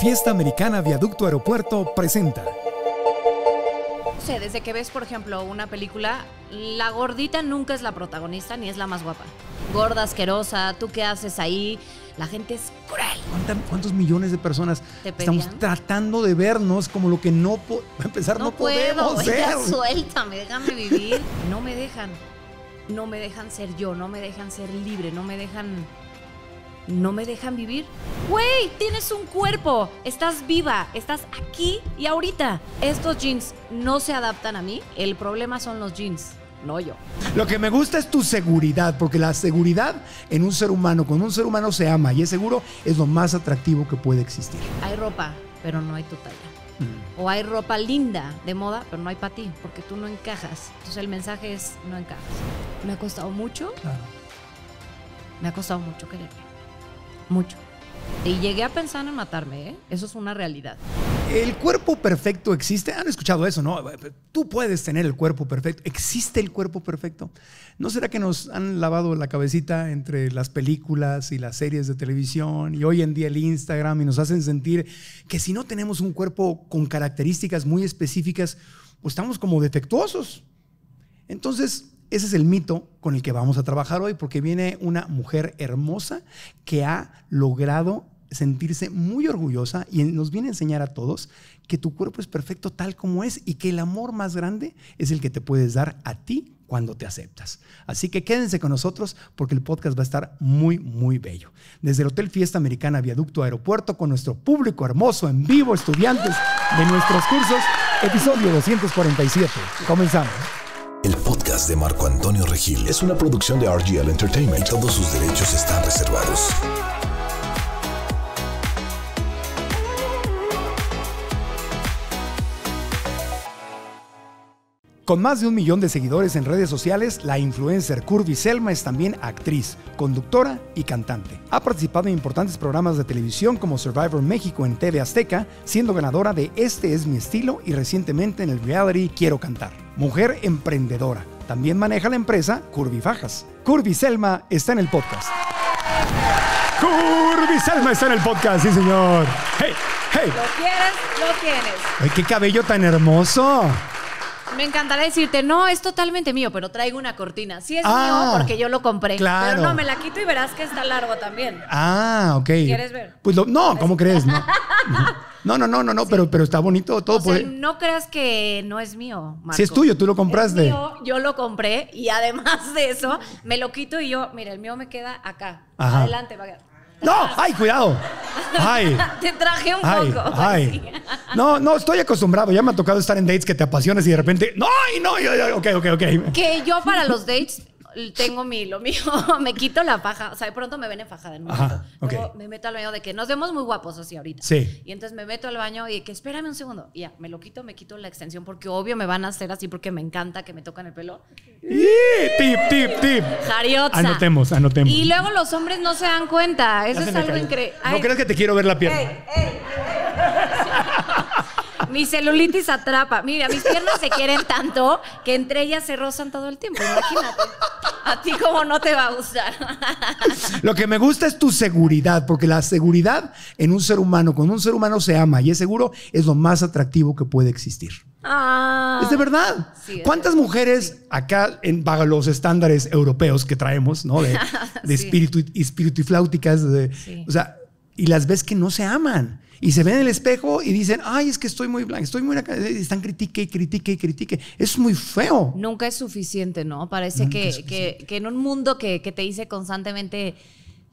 Fiesta Americana Viaducto Aeropuerto presenta. No sé, desde que ves, por ejemplo, una película, la gordita nunca es la protagonista ni es la más guapa. Gorda, asquerosa, ¿tú qué haces ahí? La gente es cruel. ¿Cuántos millones de personas estamos tratando de vernos como lo que no, puedo empezar, no, no podemos puedo, ser? suéltame, déjame vivir. No me dejan. No me dejan ser yo, no me dejan ser libre, no me dejan no me dejan vivir. ¡Güey! ¡Tienes un cuerpo! Estás viva, estás aquí y ahorita. Estos jeans no se adaptan a mí. El problema son los jeans, no yo. Lo que me gusta es tu seguridad, porque la seguridad en un ser humano, con un ser humano se ama y es seguro, es lo más atractivo que puede existir. Hay ropa, pero no hay tu talla. Mm. O hay ropa linda de moda, pero no hay para ti, porque tú no encajas. Entonces el mensaje es, no encajas. Me ha costado mucho. Claro. Me ha costado mucho quererme mucho. Y llegué a pensar en matarme, ¿eh? Eso es una realidad. ¿El cuerpo perfecto existe? Han escuchado eso, ¿no? Tú puedes tener el cuerpo perfecto. ¿Existe el cuerpo perfecto? ¿No será que nos han lavado la cabecita entre las películas y las series de televisión y hoy en día el Instagram y nos hacen sentir que si no tenemos un cuerpo con características muy específicas, pues estamos como defectuosos? Entonces, ese es el mito con el que vamos a trabajar hoy, porque viene una mujer hermosa que ha logrado sentirse muy orgullosa y nos viene a enseñar a todos que tu cuerpo es perfecto tal como es y que el amor más grande es el que te puedes dar a ti cuando te aceptas. Así que quédense con nosotros porque el podcast va a estar muy, muy bello. Desde el Hotel Fiesta Americana Viaducto Aeropuerto con nuestro público hermoso en vivo, estudiantes de nuestros cursos, episodio 247. Comenzamos. El podcast de Marco Antonio Regil es una producción de RGL Entertainment. Todos sus derechos están reservados. Con más de un millón de seguidores en redes sociales, la influencer Curvy Selma es también actriz, conductora y cantante. Ha participado en importantes programas de televisión como Survivor México en TV Azteca, siendo ganadora de Este es mi estilo y recientemente en el reality Quiero cantar mujer emprendedora. También maneja la empresa Curvifajas Fajas. Selma está en el podcast. Curvy está en el podcast, sí señor. Hey, hey. Lo quieres, lo tienes. Ay, qué cabello tan hermoso. Me encantará decirte, no, es totalmente mío, pero traigo una cortina. Sí es ah, mío porque yo lo compré. Claro. Pero no, me la quito y verás que está largo también. Ah, ok. ¿Quieres ver? Pues no, ¿cómo crees? No, no, no, no, no, pero, pero está bonito todo. no creas que no es mío, Marco. Si es tuyo, tú lo compraste. Es yo lo compré y además de eso, me lo quito y yo, mira, el mío me queda acá. Adelante, va ¡No! ¡Ay, cuidado! ¡Ay! Te traje un poco. Ay. No, no, estoy acostumbrado. Ya me ha tocado estar en dates que te apasiones y de repente. ¡No! ¡No! Ok, ok, ok. Que yo para los dates tengo mi, lo mío, me quito la paja, o sea, de pronto me ven enfajada en un momento. me meto al baño de que nos vemos muy guapos así ahorita. Sí. Y entonces me meto al baño y de que espérame un segundo, ya, me lo quito, me quito la extensión porque obvio me van a hacer así porque me encanta que me tocan el pelo. Y, tip, tip, tip. Jariotza. Anotemos, anotemos. Y luego los hombres no se dan cuenta, eso es algo increíble. No creas que te quiero ver la pierna. Mi celulitis atrapa. Mira, mis piernas se quieren tanto que entre ellas se rozan todo el tiempo. Imagínate. A ti como no te va a gustar. Lo que me gusta es tu seguridad, porque la seguridad en un ser humano, cuando un ser humano se ama y es seguro, es lo más atractivo que puede existir. Ah, es de verdad. ¿Cuántas mujeres acá, en, bajo los estándares europeos que traemos, ¿no? De, espíritu, espíritu y flauticas, o sea, y las ves que no se aman. Y se ven en el espejo y dicen, ay, es que estoy muy blanca, estoy muy... Están critique y critique y critique. Es muy feo. Nunca es suficiente, ¿no? Parece que, que, en un mundo que, te dice constantemente,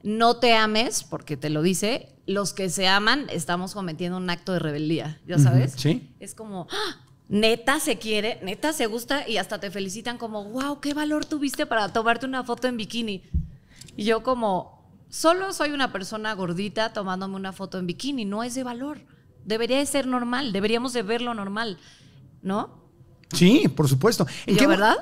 no te ames, porque te lo dice, los que se aman estamos cometiendo un acto de rebeldía, ¿ya sabes? sí. Es como, ¡ah! neta se quiere, neta se gusta y hasta te felicitan como, wow, qué valor tuviste para tomarte una foto en bikini. Y yo como, solo soy una persona gordita tomándome una foto en bikini, no es de valor. Debería de ser normal, deberíamos de verlo normal, ¿no? Sí, por supuesto. ¿En qué verdad?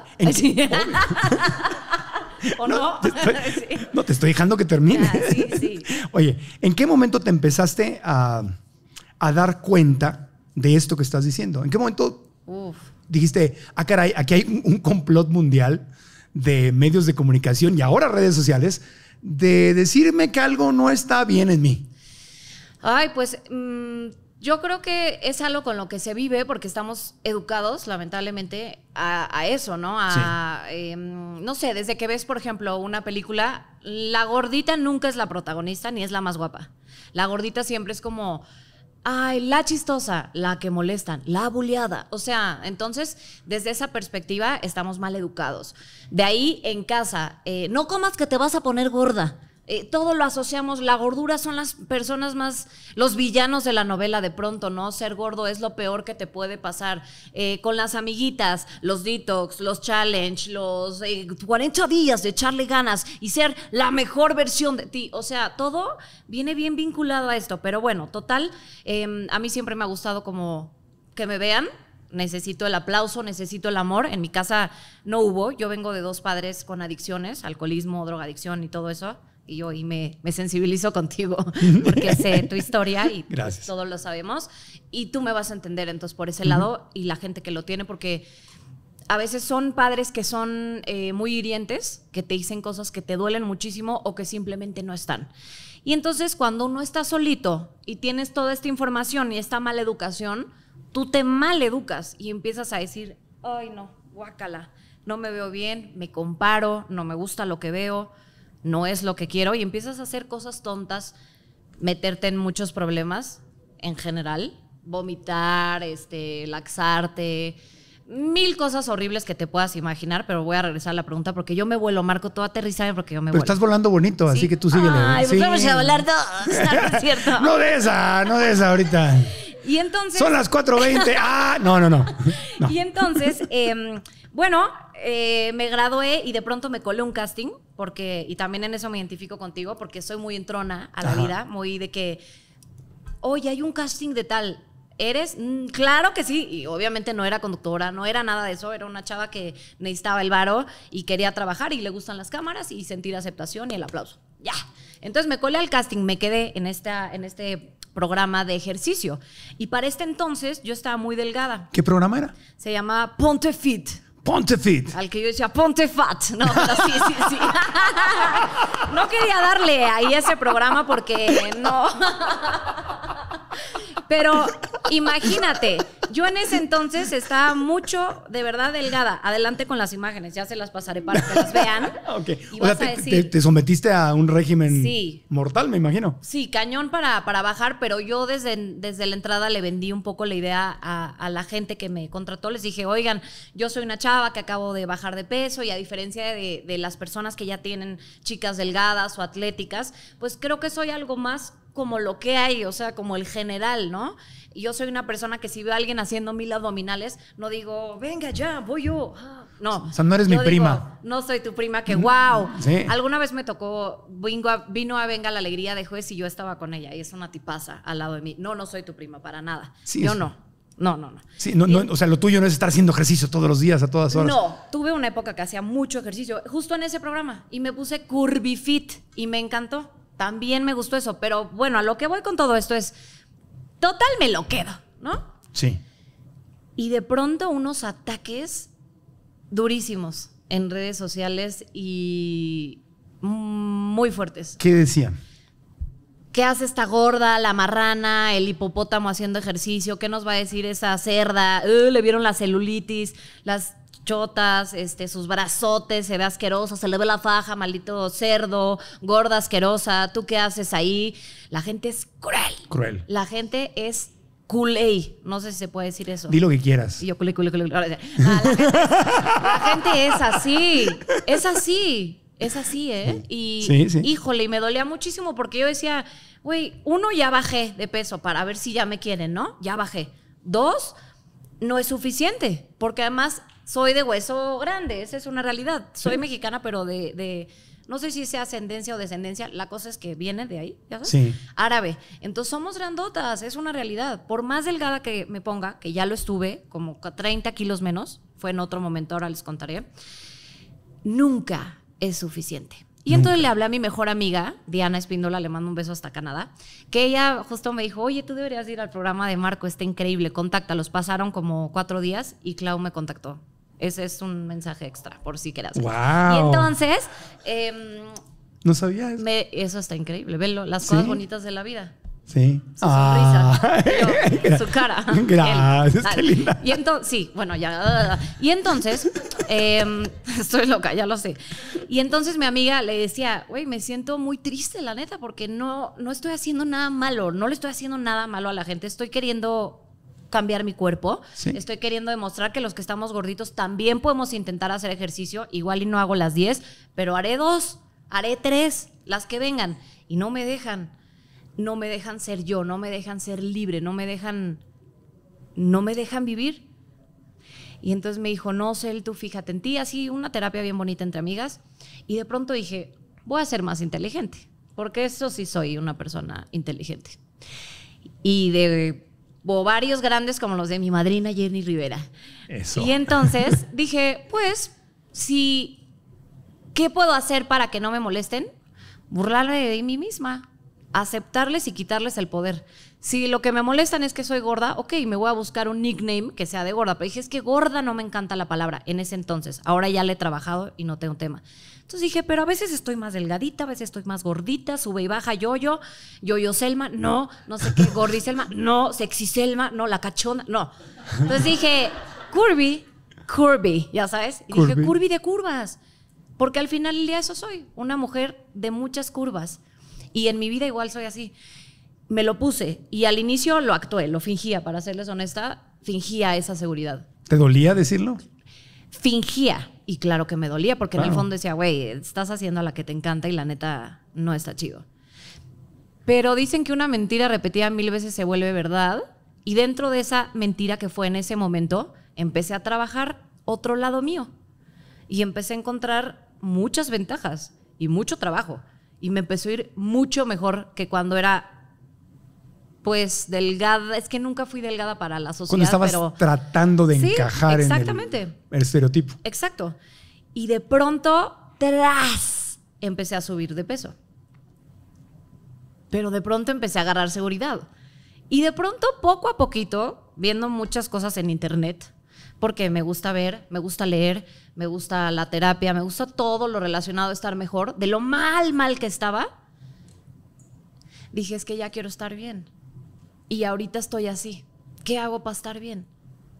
¿O no? No te, estoy, dejando que termine. Ah, sí, Oye, ¿en qué momento te empezaste a, dar cuenta de esto que estás diciendo? ¿En qué momento dijiste, ah, aquí hay un complot mundial de medios de comunicación y ahora redes sociales de decirme que algo no está bien en mí? Ay, pues mm, yo creo que es algo con lo que se vive porque estamos educados, lamentablemente, a, eso, ¿no? A, em, no sé, desde que ves, por ejemplo, una película, la gordita nunca es la protagonista ni es la más guapa. La gordita siempre es como ay, la chistosa, la que molestan, la buleada. O sea, entonces, desde esa perspectiva, estamos mal educados. De ahí en casa, eh, no comas que te vas a poner gorda. Eh, todo lo asociamos, la gordura son las personas más, los villanos de la novela de pronto, ¿no? Ser gordo es lo peor que te puede pasar. Eh, con las amiguitas, los detox, los challenge, los 40 eh, días de echarle ganas y ser la mejor versión de ti. O sea, todo viene bien vinculado a esto, pero bueno, total, em, a mí siempre me ha gustado como que me vean necesito el aplauso, necesito el amor. En mi casa no hubo, yo vengo de dos padres con adicciones, alcoholismo, drogadicción y todo eso. Y yo me, sensibilizo contigo porque sé tu historia y todos lo sabemos. Y tú me vas a entender entonces por ese lado y la gente que lo tiene porque a veces son padres que son eh, muy hirientes, que te dicen cosas que te duelen muchísimo o que simplemente no están. Y entonces cuando uno está solito y tienes toda esta información y esta mala educación, tú te maleducas y empiezas a decir, ay no, guácala, no me veo bien, me comparo, no me gusta lo que veo no es lo que quiero y empiezas a hacer cosas tontas, meterte en muchos problemas en general, vomitar, este, laxarte, mil cosas horribles que te puedas imaginar, pero voy a regresar a la pregunta porque yo me vuelo, Marco, todo aterrizaje porque yo me vuelo. estás volando bonito, así que tú síguele. Ay, pues sí. vamos a volar no, no de esa, no de esa ahorita. Y entonces... Son las 4.20. ah, no, no, no. Y entonces, em, bueno, eh, me gradué y de pronto me colé un casting, porque, y también en eso me identifico contigo, porque soy muy entrona a la vida, muy de que, oye, hay un casting de tal, ¿Eres? Mm, claro que sí. Y obviamente no era conductora, no era nada de eso. Era una chava que necesitaba el varo y quería trabajar y le gustan las cámaras y sentir aceptación y el aplauso. Ya. Entonces me colé al casting, me quedé en, esta, en este programa de ejercicio. Y para este entonces yo estaba muy delgada. ¿Qué programa era? Se llama Ponte Fit. Pontefit. Al que yo decía, ponte fat. No, sí, sí, sí. no quería darle ahí ese programa porque no. Pero imagínate, yo en ese entonces estaba mucho, de verdad, delgada. Adelante con las imágenes, ya se las pasaré para que las vean. ok. te, sometiste a un régimen mortal, me imagino. Sí, cañón para, para bajar, pero yo desde, desde la entrada le vendí un poco la idea a, la gente que me contrató. Les dije, oigan, yo soy una chava que acabo de bajar de peso y a diferencia de las personas que ya tienen chicas delgadas o atléticas, pues creo que soy algo más como lo que hay, o sea, como el general, ¿no? Y yo soy una persona que si veo a alguien haciendo mil abdominales, no digo, venga ya, voy yo. No. O sea, no eres mi prima. No soy tu prima, que wow. Mm, Alguna vez me tocó, vino a, Venga la Alegría de juez y yo estaba con ella y es una tipaza al lado de mí. No, no soy tu prima, para nada. Sí, yo no. No, no, no. no, O sea, lo tuyo no es estar haciendo ejercicio todos los días, a todas horas. No, tuve una época que hacía mucho ejercicio, justo en ese programa, y me puse Fit y me encantó también me gustó eso. Pero bueno, a lo que voy con todo esto es, total me lo quedo, ¿no? Sí. Y de pronto unos ataques durísimos en redes sociales y muy fuertes. ¿Qué decían? ¿Qué hace esta gorda, la marrana, el hipopótamo haciendo ejercicio? ¿Qué nos va a decir esa cerda? Uh, le vieron la celulitis, las chotas, este, sus brazotes, se ve asqueroso, se le ve la faja, maldito cerdo, gorda, asquerosa, ¿tú qué haces ahí? La gente es cruel. Cruel. La gente es culé. No sé si se puede decir eso. Di lo que quieras. yo culé, culé, la, gente es, así. Es así. Es así, ¿eh? Y sí, sí. híjole, y me dolía muchísimo porque yo decía, güey, uno, ya bajé de peso para ver si ya me quieren, ¿no? Ya bajé. Dos, no es suficiente, porque además soy de hueso grande, esa es una realidad. Soy mexicana, pero de, no sé si sea ascendencia o descendencia, la cosa es que viene de ahí, ¿ya sabes? Árabe. Entonces somos grandotas, es una realidad. Por más delgada que me ponga, que ya lo estuve, como 30 kilos menos, fue en otro momento, ahora les contaré, nunca es suficiente. Y entonces le hablé a mi mejor amiga, Diana Espíndola, le mando un beso hasta Canadá, que ella justo me dijo, oye, tú deberías ir al programa de Marco, está increíble, Los Pasaron como cuatro días y Clau me contactó. Ese es un mensaje extra, por si quieras. Y entonces... Em, no sabía eso. eso está increíble. Velo, las cosas bonitas de la vida. Sí. Su sonrisa. su cara. Gracias, linda. Y entonces, sí, bueno, ya. Y entonces, em, estoy loca, ya lo sé. Y entonces mi amiga le decía, güey, me siento muy triste, la neta, porque no, no estoy haciendo nada malo, no le estoy haciendo nada malo a la gente, estoy queriendo cambiar mi cuerpo. Estoy queriendo demostrar que los que estamos gorditos también podemos intentar hacer ejercicio. Igual y no hago las 10, pero haré dos, haré tres, las que vengan. Y no me dejan, no me dejan ser yo, no me dejan ser libre, no me dejan, no me dejan vivir. Y entonces me dijo, no, sé tú fíjate en ti, así una terapia bien bonita entre amigas. Y de pronto dije, voy a ser más inteligente, porque eso sí soy una persona inteligente. Y de varios grandes como los de mi madrina Jenny Rivera. Y entonces dije, pues, si, ¿qué puedo hacer para que no me molesten? Burlarme de mí misma, aceptarles y quitarles el poder. Si lo que me molestan es que soy gorda, ok, me voy a buscar un nickname que sea de gorda. Pero dije, es que gorda no me encanta la palabra en ese entonces. Ahora ya le he trabajado y no tengo tema. Entonces dije, pero a veces estoy más delgadita, a veces estoy más gordita, sube y baja yo-yo, yo-yo Selma, no, no sé qué, gordi Selma, no, sexy Selma, no, la cachona, no. Entonces dije, curvy, curvy, ya sabes. Y dije, curvy de curvas. Porque al final del día eso soy, una mujer de muchas curvas. Y en mi vida igual soy así. Me lo puse y al inicio lo actué, lo fingía, para serles honesta, fingía esa seguridad. ¿Te dolía decirlo? Fingía. Y claro que me dolía, porque en el fondo decía, güey, estás haciendo a la que te encanta y la neta no está chido. Pero dicen que una mentira repetida mil veces se vuelve verdad. Y dentro de esa mentira que fue en ese momento, empecé a trabajar otro lado mío. Y empecé a encontrar muchas ventajas y mucho trabajo. Y me empezó a ir mucho mejor que cuando era pues delgada, es que nunca fui delgada para la sociedad. Cuando estabas tratando de encajar en el, el, estereotipo. Exacto. Y de pronto, tras, empecé a subir de peso. Pero de pronto empecé a agarrar seguridad. Y de pronto, poco a poquito, viendo muchas cosas en internet, porque me gusta ver, me gusta leer, me gusta la terapia, me gusta todo lo relacionado a estar mejor, de lo mal, mal que estaba, dije, es que ya quiero estar bien y ahorita estoy así. ¿Qué hago para estar bien?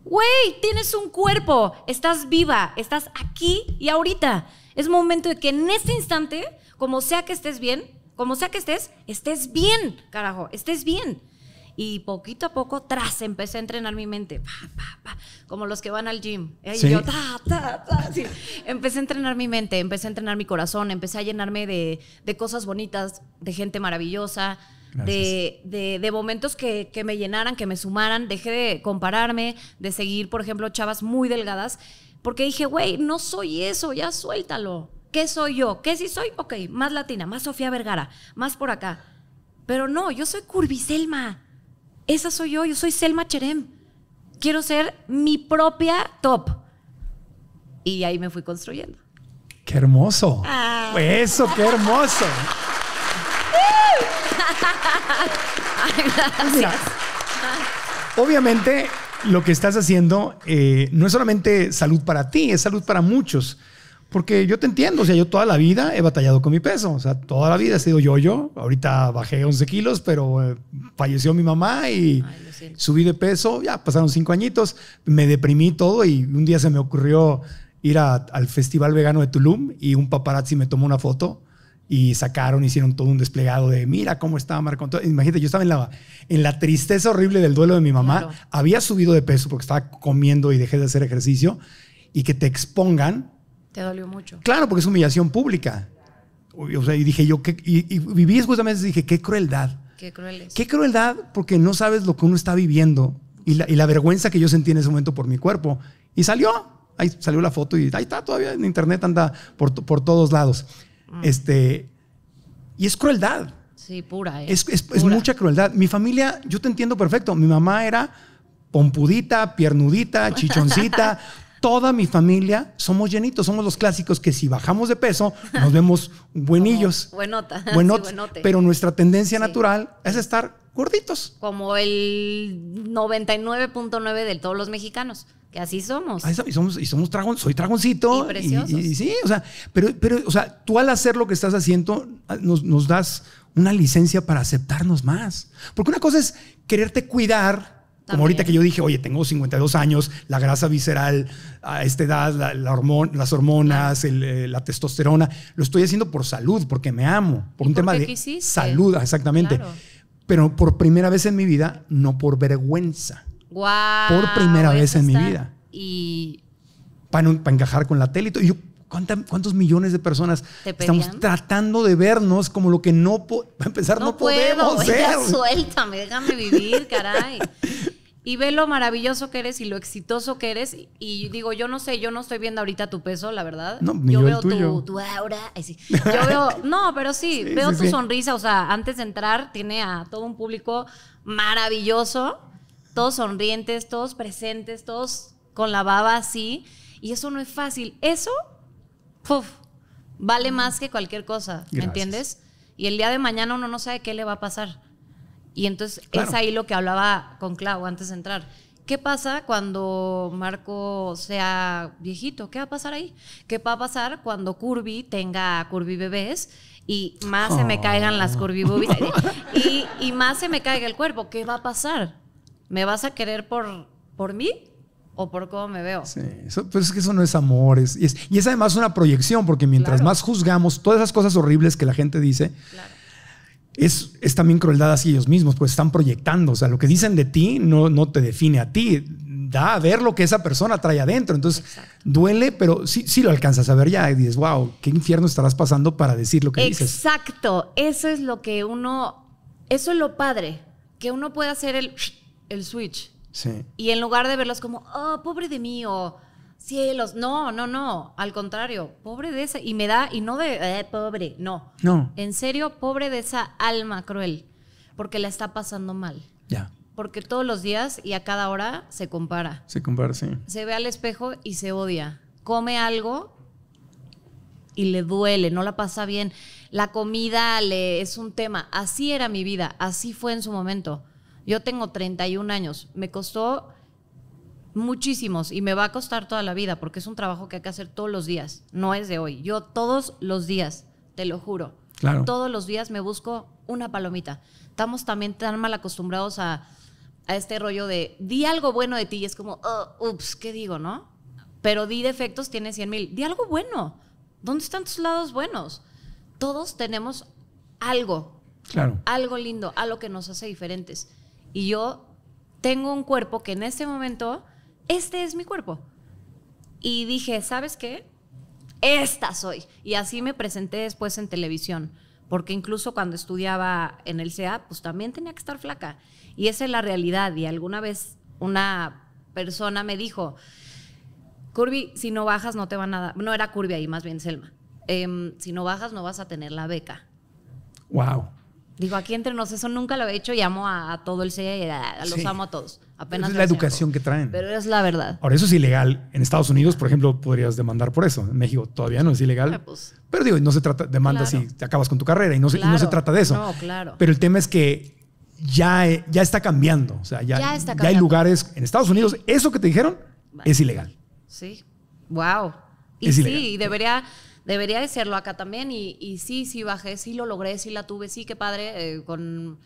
Güey, tienes un cuerpo, estás viva, estás aquí y ahorita. Es momento de que en este instante, como sea que estés bien, como sea que estés, estés bien, carajo, estés bien. Y poquito a poco, tras, empecé a entrenar mi mente, como los que van al gym. Empecé a entrenar mi mente, empecé a entrenar mi corazón, empecé a llenarme de, de cosas bonitas, de gente maravillosa, de, momentos que, me llenaran, que me sumaran. Dejé de compararme, de seguir, por ejemplo, chavas muy delgadas, porque dije, güey, no soy eso, ya suéltalo. ¿Qué soy yo? ¿Qué sí soy? Ok, más latina, más Sofía Vergara, más por acá. Pero no, yo soy Curviselma. Esa soy yo, yo soy Selma Cherem. Quiero ser mi propia top. Y ahí me fui construyendo. ¡Qué hermoso! Ah. Eso, qué hermoso obviamente, lo que estás haciendo eh, no es solamente salud para ti, es salud para muchos. Porque yo te entiendo, o sea, yo toda la vida he batallado con mi peso, o sea, toda la vida he sido yo-yo, ahorita bajé 11 kilos, pero eh, falleció mi mamá y subí de peso, ya pasaron cinco añitos, me deprimí todo y un día se me ocurrió ir al Festival Vegano de Tulum y un paparazzi me tomó una foto y sacaron, hicieron todo un desplegado de mira cómo estaba Marco Imagínate, yo estaba en la, en la tristeza horrible del duelo de mi mamá. Había subido de peso porque estaba comiendo y dejé de hacer ejercicio y que te expongan. Te dolió mucho. Claro, porque es humillación pública. y dije yo, que, y, viví justamente, dije, qué crueldad. Qué crueldad Qué crueldad porque no sabes lo que uno está viviendo y la, vergüenza que yo sentí en ese momento por mi cuerpo. Y salió, ahí salió la foto y ahí está todavía en internet, anda por, por todos lados. Mm. Este, y es crueldad. Sí, pura. ¿eh? Es, es, mucha crueldad. Mi familia, yo te entiendo perfecto. Mi mamá era pompudita, piernudita, chichoncita, toda mi familia somos llenitos, somos los clásicos que si bajamos de peso nos vemos buenillos. buenota. pero nuestra tendencia natural es estar gorditos. Como el 99.9 de todos los mexicanos. Que así somos. Ah, y somos, y somos soy tragoncito. Y sí, o sea, pero, tú al hacer lo que estás haciendo, ah, nos, nos das una licencia para aceptarnos más. Porque una cosa es quererte cuidar, como ahorita que yo dije, oye, tengo 52 años, la grasa visceral a esta edad, las hormonas, eh, la testosterona, lo estoy haciendo por salud, porque me amo, por un tema de salud, ah, exactamente. Pero por primera vez en mi vida, no por vergüenza. Wow, por primera vez pues en mi vida. Y para, encajar con la tele. Y yo ¿Cuántos millones de personas estamos tratando de vernos como lo que no, podemos empezar, no, podemos puedo, ser? suéltame, déjame vivir, caray. y ve lo maravilloso que eres y lo exitoso que eres. Y digo, yo no sé, yo no estoy viendo ahorita tu peso, la verdad. yo, veo tu, tu, aura. Yo veo, no, pero sí, veo tu sonrisa. O sea, antes de entrar, tiene a todo un público maravilloso, todos sonrientes, todos presentes, todos con la baba así. Y eso no es fácil. Eso vale más que cualquier cosa, ¿me entiendes? Y el día de mañana uno no sabe qué le va a pasar. Y entonces es ahí lo que hablaba con Clau antes de entrar. ¿Qué pasa cuando Marco sea viejito? ¿Qué va a pasar ahí? ¿Qué va a pasar cuando Curvy tenga Curvy bebés y más se me caigan las Curvy oh. boobies y, más se me caiga el cuerpo? ¿Qué va a pasar? ¿Me vas a querer por, por mí? o por cómo me veo. Sí, eso, pero es que eso no es amor. Es, y, es, además una proyección, porque mientras más juzgamos todas esas cosas horribles que la gente dice, es, también crueldad hacia ellos mismos, pues están proyectando. O sea, lo que dicen de ti no, te define a ti, da a ver lo que esa persona trae adentro. Entonces, duele, pero sí, lo alcanzas a ver ya y dices, wow, qué infierno estarás pasando para decir lo que dices. Exacto, eso es lo que uno, eso es lo padre, que uno puede hacer el, el switch y en lugar de verlos como, oh, pobre de mí, o cielos, no, no, no, al contrario, pobre de esa, y me da, y no de, eh, pobre, no. No. En serio, pobre de esa alma cruel, porque la está pasando mal. Ya. Porque todos los días y a cada hora se compara. Se compara, sí. Se ve al espejo y se odia. Come algo y le duele, no la pasa bien. La comida le, es un tema. Así era mi vida, así fue en su momento. Yo tengo 31 años, me costó muchísimos y me va a costar toda la vida porque es un trabajo que hay que hacer todos los días, no es de hoy. Yo todos los días, te lo juro, todos los días me busco una palomita. Estamos también tan mal acostumbrados a, este rollo de di algo bueno de ti y es como, oh, ups, ¿qué digo, no? Pero di defectos, tiene 100 mil. Di algo bueno. ¿Dónde están tus lados buenos? Todos tenemos algo. Claro. Algo lindo, algo que nos hace diferentes y yo tengo un cuerpo que en ese momento, este es mi cuerpo. Y dije, ¿sabes qué? Esta soy. Y así me presenté después en televisión, porque incluso cuando estudiaba en el CEA, pues también tenía que estar flaca. Y esa es la realidad. Y alguna vez una persona me dijo, Curvy, si no bajas no te va a no era Curvy ahí, más bien Selma, em, si no bajas no vas a tener la beca. Wow. Digo, aquí entre nosotros eso nunca lo he hecho y amo a, todo el y los amo a todos. Apenas es la educación que traen. Pero es la verdad. Ahora, eso es ilegal. En Estados Unidos, por ejemplo, podrías demandar por eso. En México todavía no es ilegal. Pues, pero digo, no se trata, demandas y te acabas con tu carrera y no, se, trata de eso. No, claro. Pero el tema es que ya, ya está cambiando. O sea, ya, hay lugares en Estados Unidos, eso que te dijeron es ilegal. Sí. Wow. Y sí, y debería Debería decirlo acá también y, sí, sí bajé, sí lo logré, sí la tuve, sí, qué padre. Eh, con,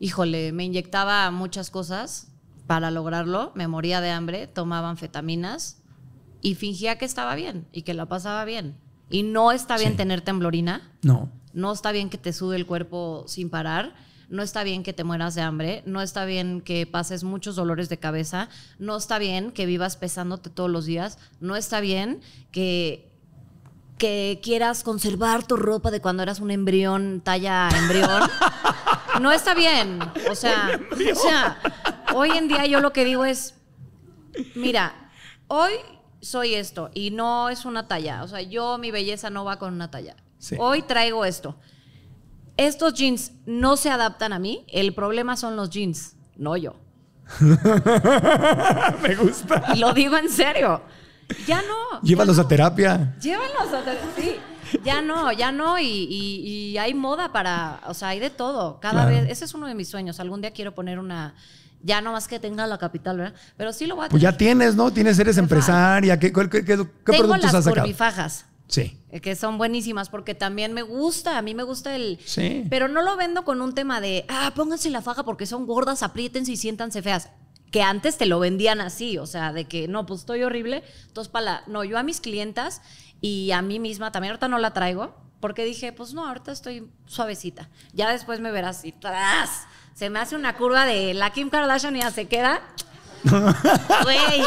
híjole, me inyectaba muchas cosas para lograrlo, me moría de hambre, tomaba anfetaminas y fingía que estaba bien y que la pasaba bien. Y no está bien tener temblorina. No. No está bien que te sube el cuerpo sin parar. No está bien que te mueras de hambre, no está bien que pases muchos dolores de cabeza, no está bien que vivas pesándote todos los días, no está bien que que quieras conservar tu ropa de cuando eras un embrión, talla embrión. No está bien. O sea, o hoy en día yo lo que digo es, mira, hoy soy esto y no es una talla. O sea, yo mi belleza no va con una talla. Hoy traigo esto. Estos jeans no se adaptan a mí. El problema son los jeans, no yo. Me gusta. lo digo en serio. Ya no. Llévalos a terapia. Llévalos a terapia, sí. Ya no, ya no, y, hay moda para, o sea, hay de todo. Cada vez, ese es uno de mis sueños. Algún día quiero poner una, ya no más que tenga la capital, ¿verdad? Pero sí lo voy a tener. Pues ya tienes, ¿no? Tienes, eres empresaria. ¿Qué, qué, qué, sacado? Tengo las Sí. Eh, que son buenísimas porque también me gusta, a mí me gusta el... Sí. Pero no lo vendo con un tema de, ah, pónganse la faja porque son gordas, apriétense y siéntanse feas antes te lo vendían así, o sea, de que no, pues estoy horrible. Entonces, para no, yo a mis clientas y a mí misma, también ahorita no la traigo, porque dije, pues no, ahorita estoy suavecita. Ya después me verás y tras, se me hace una curva de la Kim Kardashian y ya se queda.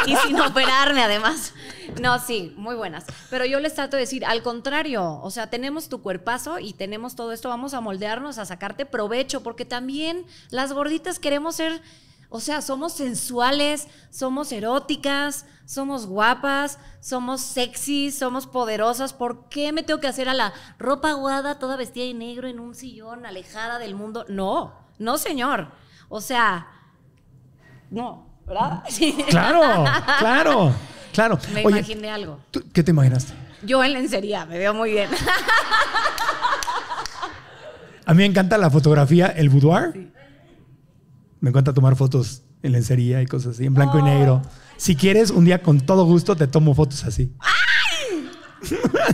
y sin operarme además. No, sí, muy buenas. Pero yo les trato de decir, al contrario, o sea, tenemos tu cuerpazo y tenemos todo esto, vamos a moldearnos, a sacarte provecho, porque también las gorditas queremos ser o sea, somos sensuales, somos eróticas, somos guapas, somos sexy, somos poderosas. ¿Por qué me tengo que hacer a la ropa aguada, toda vestida de negro, en un sillón, alejada del mundo? No, no, señor. O sea, no, ¿verdad? Claro, claro, claro. Me imaginé algo. ¿Qué te imaginaste? Yo en lencería, me veo muy bien. A mí me encanta la fotografía, el boudoir. Me encanta tomar fotos en lencería y cosas así, en blanco y negro. Si quieres, un día con todo gusto te tomo fotos así. ¡Ay!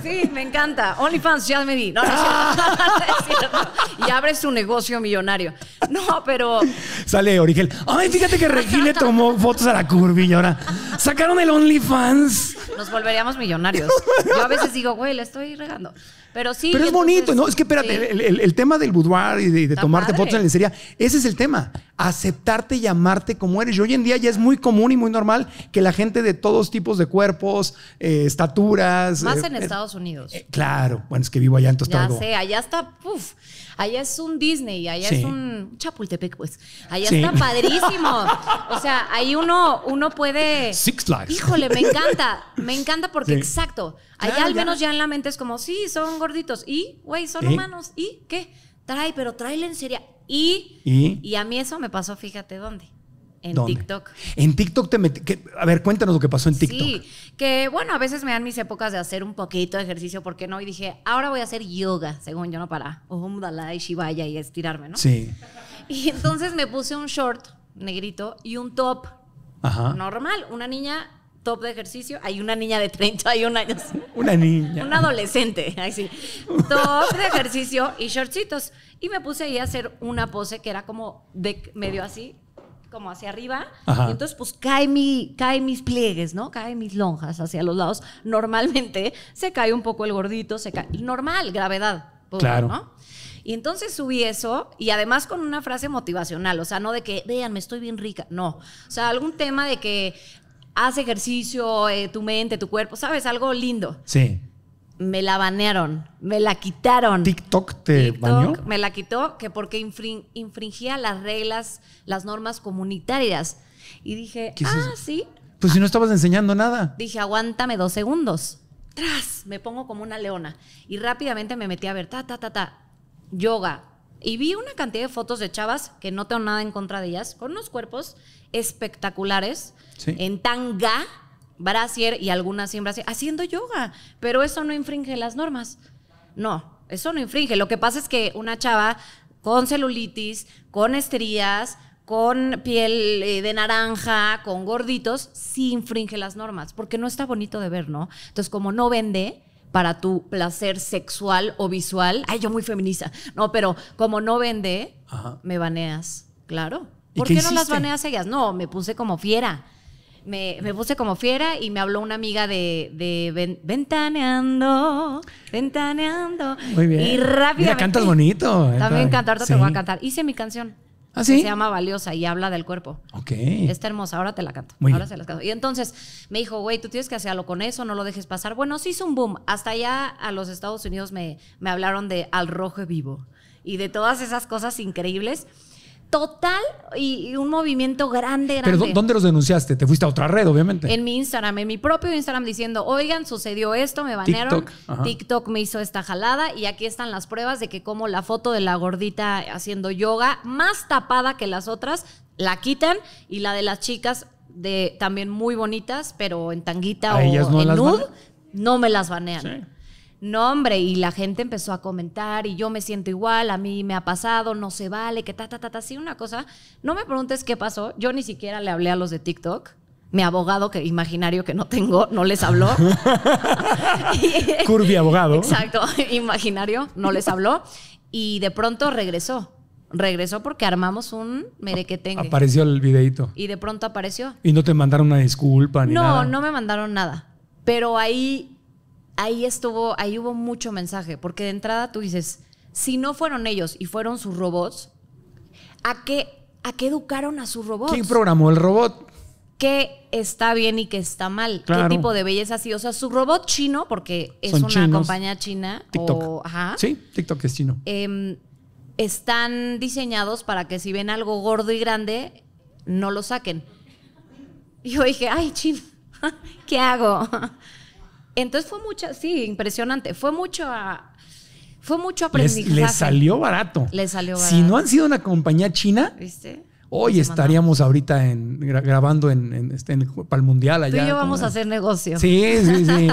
Sí, me encanta. OnlyFans, ya me di. No, no, es Y abres tu negocio millonario. No, pero. Sale Origel. Ay, fíjate que Regine tomó fotos a la curva sacaron el OnlyFans. Nos volveríamos millonarios. Yo a veces digo, güey, le estoy regando. Pero sí. Pero es bonito, ¿no? Es que espérate, el, tema del boudoir y de, tomarte fotos en lencería, ese es el tema aceptarte y amarte como eres. Y hoy en día ya es muy común y muy normal que la gente de todos tipos de cuerpos, eh, estaturas. Más eh, en eh, Estados Unidos. claro, bueno, es que vivo allá, entonces Ya sé, allá está, uff, allá es un Disney, allá es un Chapultepec, pues. Allá está padrísimo. O sea, ahí uno, uno puede. Six Flags. Híjole, me encanta, me encanta porque exacto. Allá ah, al menos ya. en la mente es como, sí, son gorditos. Y, güey, son humanos. ¿Y qué? Trae, pero tráele en serio. Y, a mí eso me pasó, fíjate dónde. En TikTok. En TikTok te metí. a ver, cuéntanos lo que pasó en TikTok. Sí, que bueno, a veces me dan mis épocas de hacer un poquito de ejercicio, ¿por qué no? Y dije, ahora voy a hacer yoga, según yo, no para o y Shivaya y estirarme, ¿no? Sí. Y entonces me puse un short negrito y un top normal. Una niña top de ejercicio, hay una niña de 31 años. Una niña. Una adolescente, ahí Top de ejercicio y shortcitos. Y me puse ahí a hacer una pose que era como de medio así, como hacia arriba. Y entonces, pues cae mi, mis pliegues, ¿no? Caen mis lonjas hacia los lados. Normalmente se cae un poco el gordito, se cae. Normal, gravedad. claro. Y entonces subí eso y además con una frase motivacional, o sea, no de que, vean, me estoy bien rica, no. O sea, algún tema de que haz ejercicio, eh, tu mente, tu cuerpo, ¿sabes? Algo lindo. Sí. Me la banearon, me la quitaron. ¿TikTok te TikTok Me la quitó que porque infringía las reglas, las normas comunitarias. Y dije, ah, sí. Pues si no estabas enseñando nada. Dije, aguántame dos segundos. Tras, me pongo como una leona. Y rápidamente me metí a ver, ta, ta, ta, ta. Yoga, y vi una cantidad de fotos de chavas, que no tengo nada en contra de ellas, con unos cuerpos espectaculares, en tanga, brasier y algunas sin brasier, haciendo yoga. Pero eso no infringe las normas. No, eso no infringe. Lo que pasa es que una chava con celulitis, con estrías, con piel eh, de naranja, con gorditos, sí infringe las normas, porque no está bonito de ver, ¿no? Entonces, como no vende, para tu placer sexual o visual. Ay, yo muy feminista. No, pero como no vende, me baneas. Claro. ¿Por qué, no las baneas ellas? No, me puse como fiera. Me, me, puse como fiera y me habló una amiga de, ventaneando, ventaneando. Muy bien. Y rápidamente. Mira, cantas bonito. También cantar, te voy a cantar. Hice mi canción. ¿Ah, se llama Valiosa y habla del cuerpo. Ok. Está hermosa, ahora te la canto. ahora se canto. Y entonces me dijo, güey, tú tienes que hacerlo con eso, no lo dejes pasar. Bueno, sí hizo un boom. Hasta allá a los Estados Unidos me, me hablaron de Al Rojo Vivo y de todas esas cosas increíbles total y, un movimiento grande, grande. Pero ¿dónde los denunciaste? Te fuiste a otra red, obviamente. En mi Instagram, en mi propio Instagram diciendo, oigan, sucedió esto, me banearon. TikTok, TikTok me hizo esta jalada y aquí están las pruebas de que como la foto de la gordita haciendo yoga, más tapada que las otras, la quitan y la de las chicas de también muy bonitas, pero en tanguita o en nude, no me las banean. No, hombre, y la gente empezó a comentar y yo me siento igual, a mí me ha pasado, no se vale, que ta, ta, ta, ta, sí, una cosa. No me preguntes qué pasó, yo ni siquiera le hablé a los de TikTok. Mi abogado que imaginario que no tengo, no les habló. Curvy abogado. Exacto, imaginario, no les habló. Y de pronto regresó regresó porque armamos un tengo. Apareció el videito. Y de pronto apareció. Y no te mandaron una disculpa ni nada. No, no me mandaron nada. Pero ahí ahí estuvo, ahí hubo mucho mensaje, porque de entrada tú dices, si no fueron ellos y fueron sus robots, ¿a qué, a qué educaron a sus robots? ¿Quién programó el robot? ¿Qué está bien y qué está mal? ¿Qué tipo de belleza sido? O sea, su robot chino, porque es una compañía china. O, sí, TikTok es chino. Em, están diseñados para que si ven algo gordo y grande, no lo saquen. Yo dije, ay, chino, ¿qué hago? Entonces fue mucha, sí, impresionante. Fue mucho Fue mucho aprendizaje. Les, salió barato. Les salió barato. Si no han sido una compañía china, Hoy estaríamos ahorita en, grabando en, en, este, en, para el mundial allá. Tú y yo vamos a hacer negocio. Sí, sí, sí.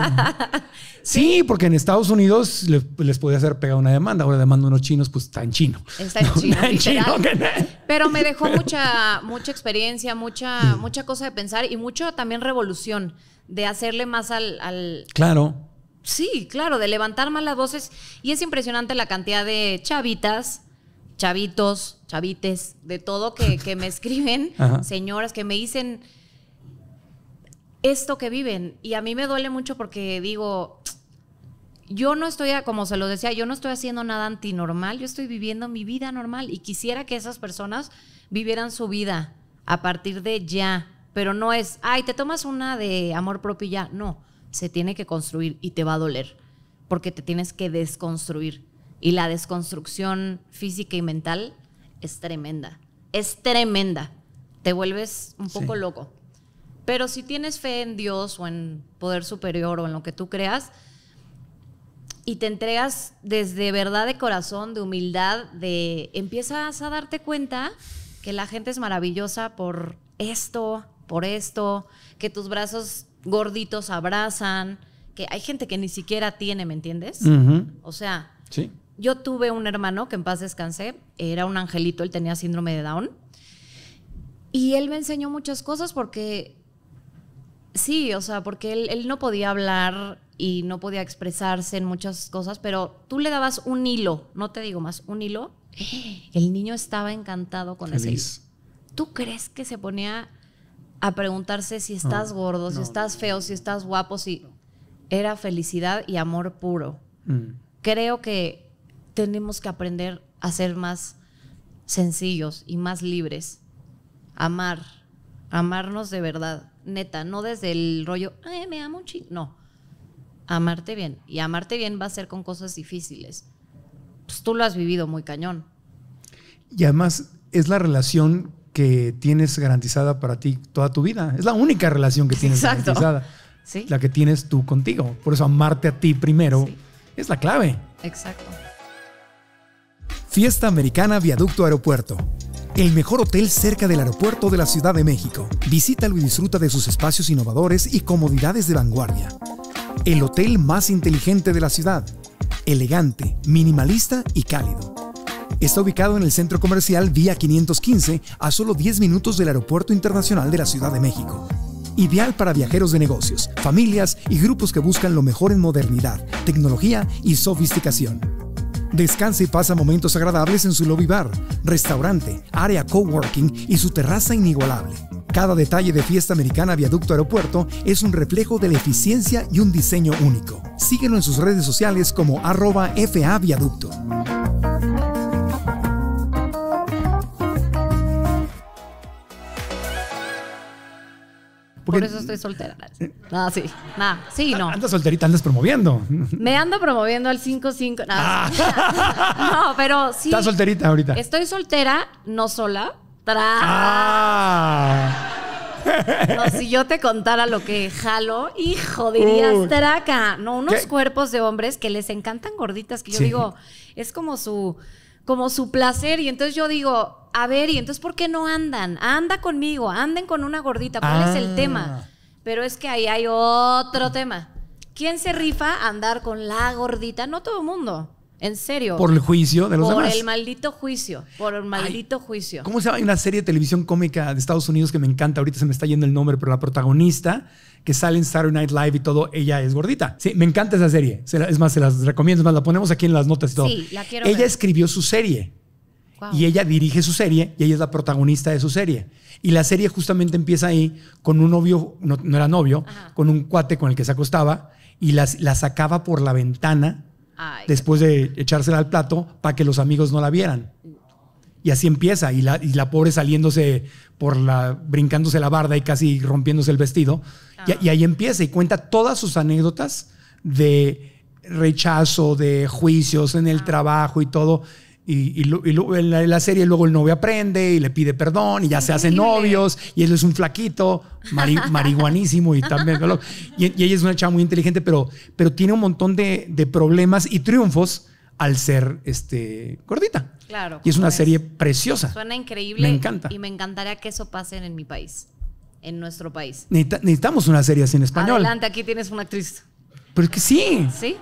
sí, porque en Estados Unidos les, podía hacer pegar una demanda. Ahora demanda unos chinos, pues está en chino. Está en chino. Está en chino Pero me dejó mucha, mucha experiencia, mucha, mucha cosa de pensar y mucho también revolución de hacerle más al, Claro. Sí, claro, de levantar más las voces. Y es impresionante la cantidad de chavitas, chavitos, chavites, de todo que, me escriben, señoras que me dicen esto que viven. Y a mí me duele mucho porque digo, yo no estoy, como se lo decía, yo no estoy haciendo nada antinormal, yo estoy viviendo mi vida normal y quisiera que esas personas vivieran su vida a partir de ya, pero no es, ay, te tomas una de amor propio y ya. No, se tiene que construir y te va a doler porque te tienes que desconstruir. Y la desconstrucción física y mental es tremenda. Es tremenda. Te vuelves un poco loco. Pero si tienes fe en Dios o en poder superior o en lo que tú creas, y te entregas desde verdad de corazón, de humildad, de empiezas a darte cuenta que la gente es maravillosa por esto, por esto, que tus brazos gorditos abrazan, que hay gente que ni siquiera tiene, ¿me entiendes? O sea, yo tuve un hermano que en paz descansé, era un angelito, él tenía síndrome de Down, y él me enseñó muchas cosas porque, sí, o sea, porque él, no podía hablar y no podía expresarse en muchas cosas, pero tú le dabas un hilo, no te digo más, un hilo, el niño estaba encantado con Feliz. ¿Tú crees que se ponía a preguntarse si estás gordo, si estás feo, si estás guapo, si era felicidad y amor puro. Mm. Creo que tenemos que aprender a ser más sencillos y más libres. Amar, amarnos de verdad, neta, no desde el rollo, Ay, me amo un chico, no. Amarte bien. Y amarte bien va a ser con cosas difíciles. Pues tú lo has vivido muy cañón. Y además es la relación que tienes garantizada para ti toda tu vida. Es la única relación que tienes garantizada. La que tienes tú contigo. Por eso amarte a ti primero es la clave. Exacto. Fiesta Americana Viaducto Aeropuerto. El mejor hotel cerca del aeropuerto de la Ciudad de México. Visítalo y disfruta de sus espacios innovadores y comodidades de vanguardia. El hotel más inteligente de la ciudad. Elegante, minimalista y cálido Está ubicado en el centro comercial Vía 515, a solo 10 minutos del Aeropuerto Internacional de la Ciudad de México. Ideal para viajeros de negocios, familias y grupos que buscan lo mejor en modernidad, tecnología y sofisticación. Descansa y pasa momentos agradables en su lobby bar, restaurante, área coworking y su terraza inigualable. Cada detalle de Fiesta Americana Viaducto Aeropuerto es un reflejo de la eficiencia y un diseño único. Síguelo en sus redes sociales como arroba FA Viaducto. Por eso estoy soltera. Nada, ah, sí. Nada, sí, no. Andas solterita, andas promoviendo. Me ando promoviendo al 5-5. Ah. No, pero sí. Estás solterita ahorita. Estoy soltera, no sola. traca ah. No, si yo te contara lo que jalo, hijo, dirías traca. No, unos cuerpos de hombres que les encantan gorditas, que yo digo, es como su como su placer. Y entonces yo digo, a ver, ¿y entonces por qué no andan? Anda conmigo, anden con una gordita, ¿cuál es el ah. tema? Pero es que ahí hay otro tema. ¿Quién se rifa a andar con la gordita? No todo el mundo. En serio. Por el juicio de los demás. Por el maldito juicio. Por el maldito juicio. ¿Cómo se llama? Hay una serie de televisión cómica de Estados Unidos que me encanta. Ahorita se me está yendo el nombre, pero la protagonista que sale en Saturday Night Live y todo, ella es gordita. Sí, me encanta esa serie. es más, se las recomiendo. Es más, la ponemos aquí en las notas y todo. Sí, la quiero Ella escribió su serie. Y ella dirige su serie y ella es la protagonista de su serie. Y la serie justamente empieza ahí con un novio, no, era novio, con un cuate con el que se acostaba y la sacaba por la ventana después de echársela al plato para que los amigos no la vieran. Y así empieza, y la, pobre saliéndose por la, brincándose la barda y casi rompiéndose el vestido. Y, ahí empieza y cuenta todas sus anécdotas de rechazo, de juicios en el ah. trabajo y todo. Y, en, la, serie luego el novio aprende y le pide perdón y ya se hacen novios y él es un flaquito, marihuanísimo y también... y, ella es una chava muy inteligente, pero, pero tiene un montón de problemas y triunfos al ser este, gordita. Claro. Y es una serie preciosa. Suena increíble. Me encanta. Y me encantaría que eso pase en mi país, en nuestro país. necesitamos una serie así en español. Adelante, aquí tienes una actriz. Pero es que sí. Sí.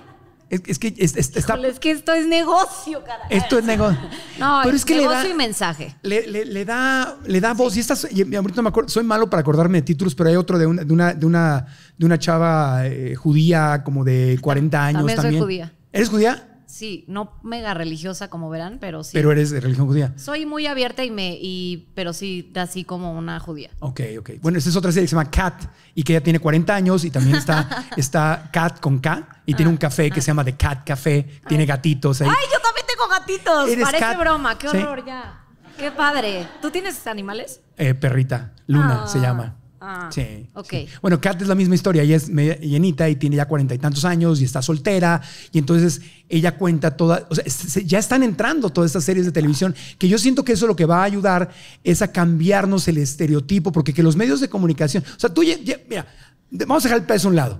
Es, que está, que esto es negocio, cara. Esto es negocio. no, Pero es que negocio le da, y mensaje. Le, da, le da voz. Y estas, ahorita me acuerdo, soy malo para acordarme de títulos, pero hay otro de una, de una, de una, de una chava eh, judía como de 40 años. También, también. soy judía. ¿Eres judía? sí, no mega religiosa como verán, pero sí. Pero eres de religión judía. Soy muy abierta y me, y, pero sí, así como una judía. Ok, ok. Bueno, esta es otra serie que se llama Cat y que ya tiene 40 años y también está, está Cat con K y tiene un ah, café que ah. se llama The Cat Café, tiene gatitos ahí. Ay, yo también tengo gatitos. Parece broma, qué horror ya. Qué padre. ¿Tú tienes animales? Eh, perrita, Luna ah. se llama. Ah, sí. Ok. Bueno, Kat es la misma historia. Ella es llenita y tiene ya cuarenta y tantos años y está soltera. Y entonces ella cuenta toda. O sea, ya están entrando todas estas series de televisión que yo siento que eso lo que va a ayudar es a cambiarnos el estereotipo, porque que los medios de comunicación. O sea, tú. mira, vamos a dejar el peso a un lado.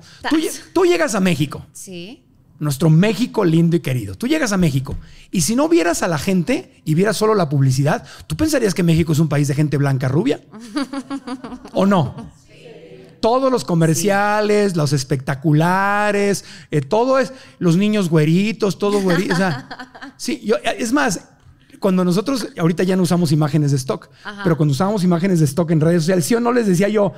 tú llegas a México. Sí nuestro México lindo y querido. Tú llegas a México y si no vieras a la gente y vieras solo la publicidad, ¿tú pensarías que México es un país de gente blanca rubia? ¿O no? todos los comerciales, los espectaculares, eh, todo es, los niños güeritos, todo güerito. o sí, yo, es más, cuando nosotros, ahorita ya no usamos imágenes de stock, pero cuando usábamos imágenes de stock en redes sociales, sí o no les decía yo,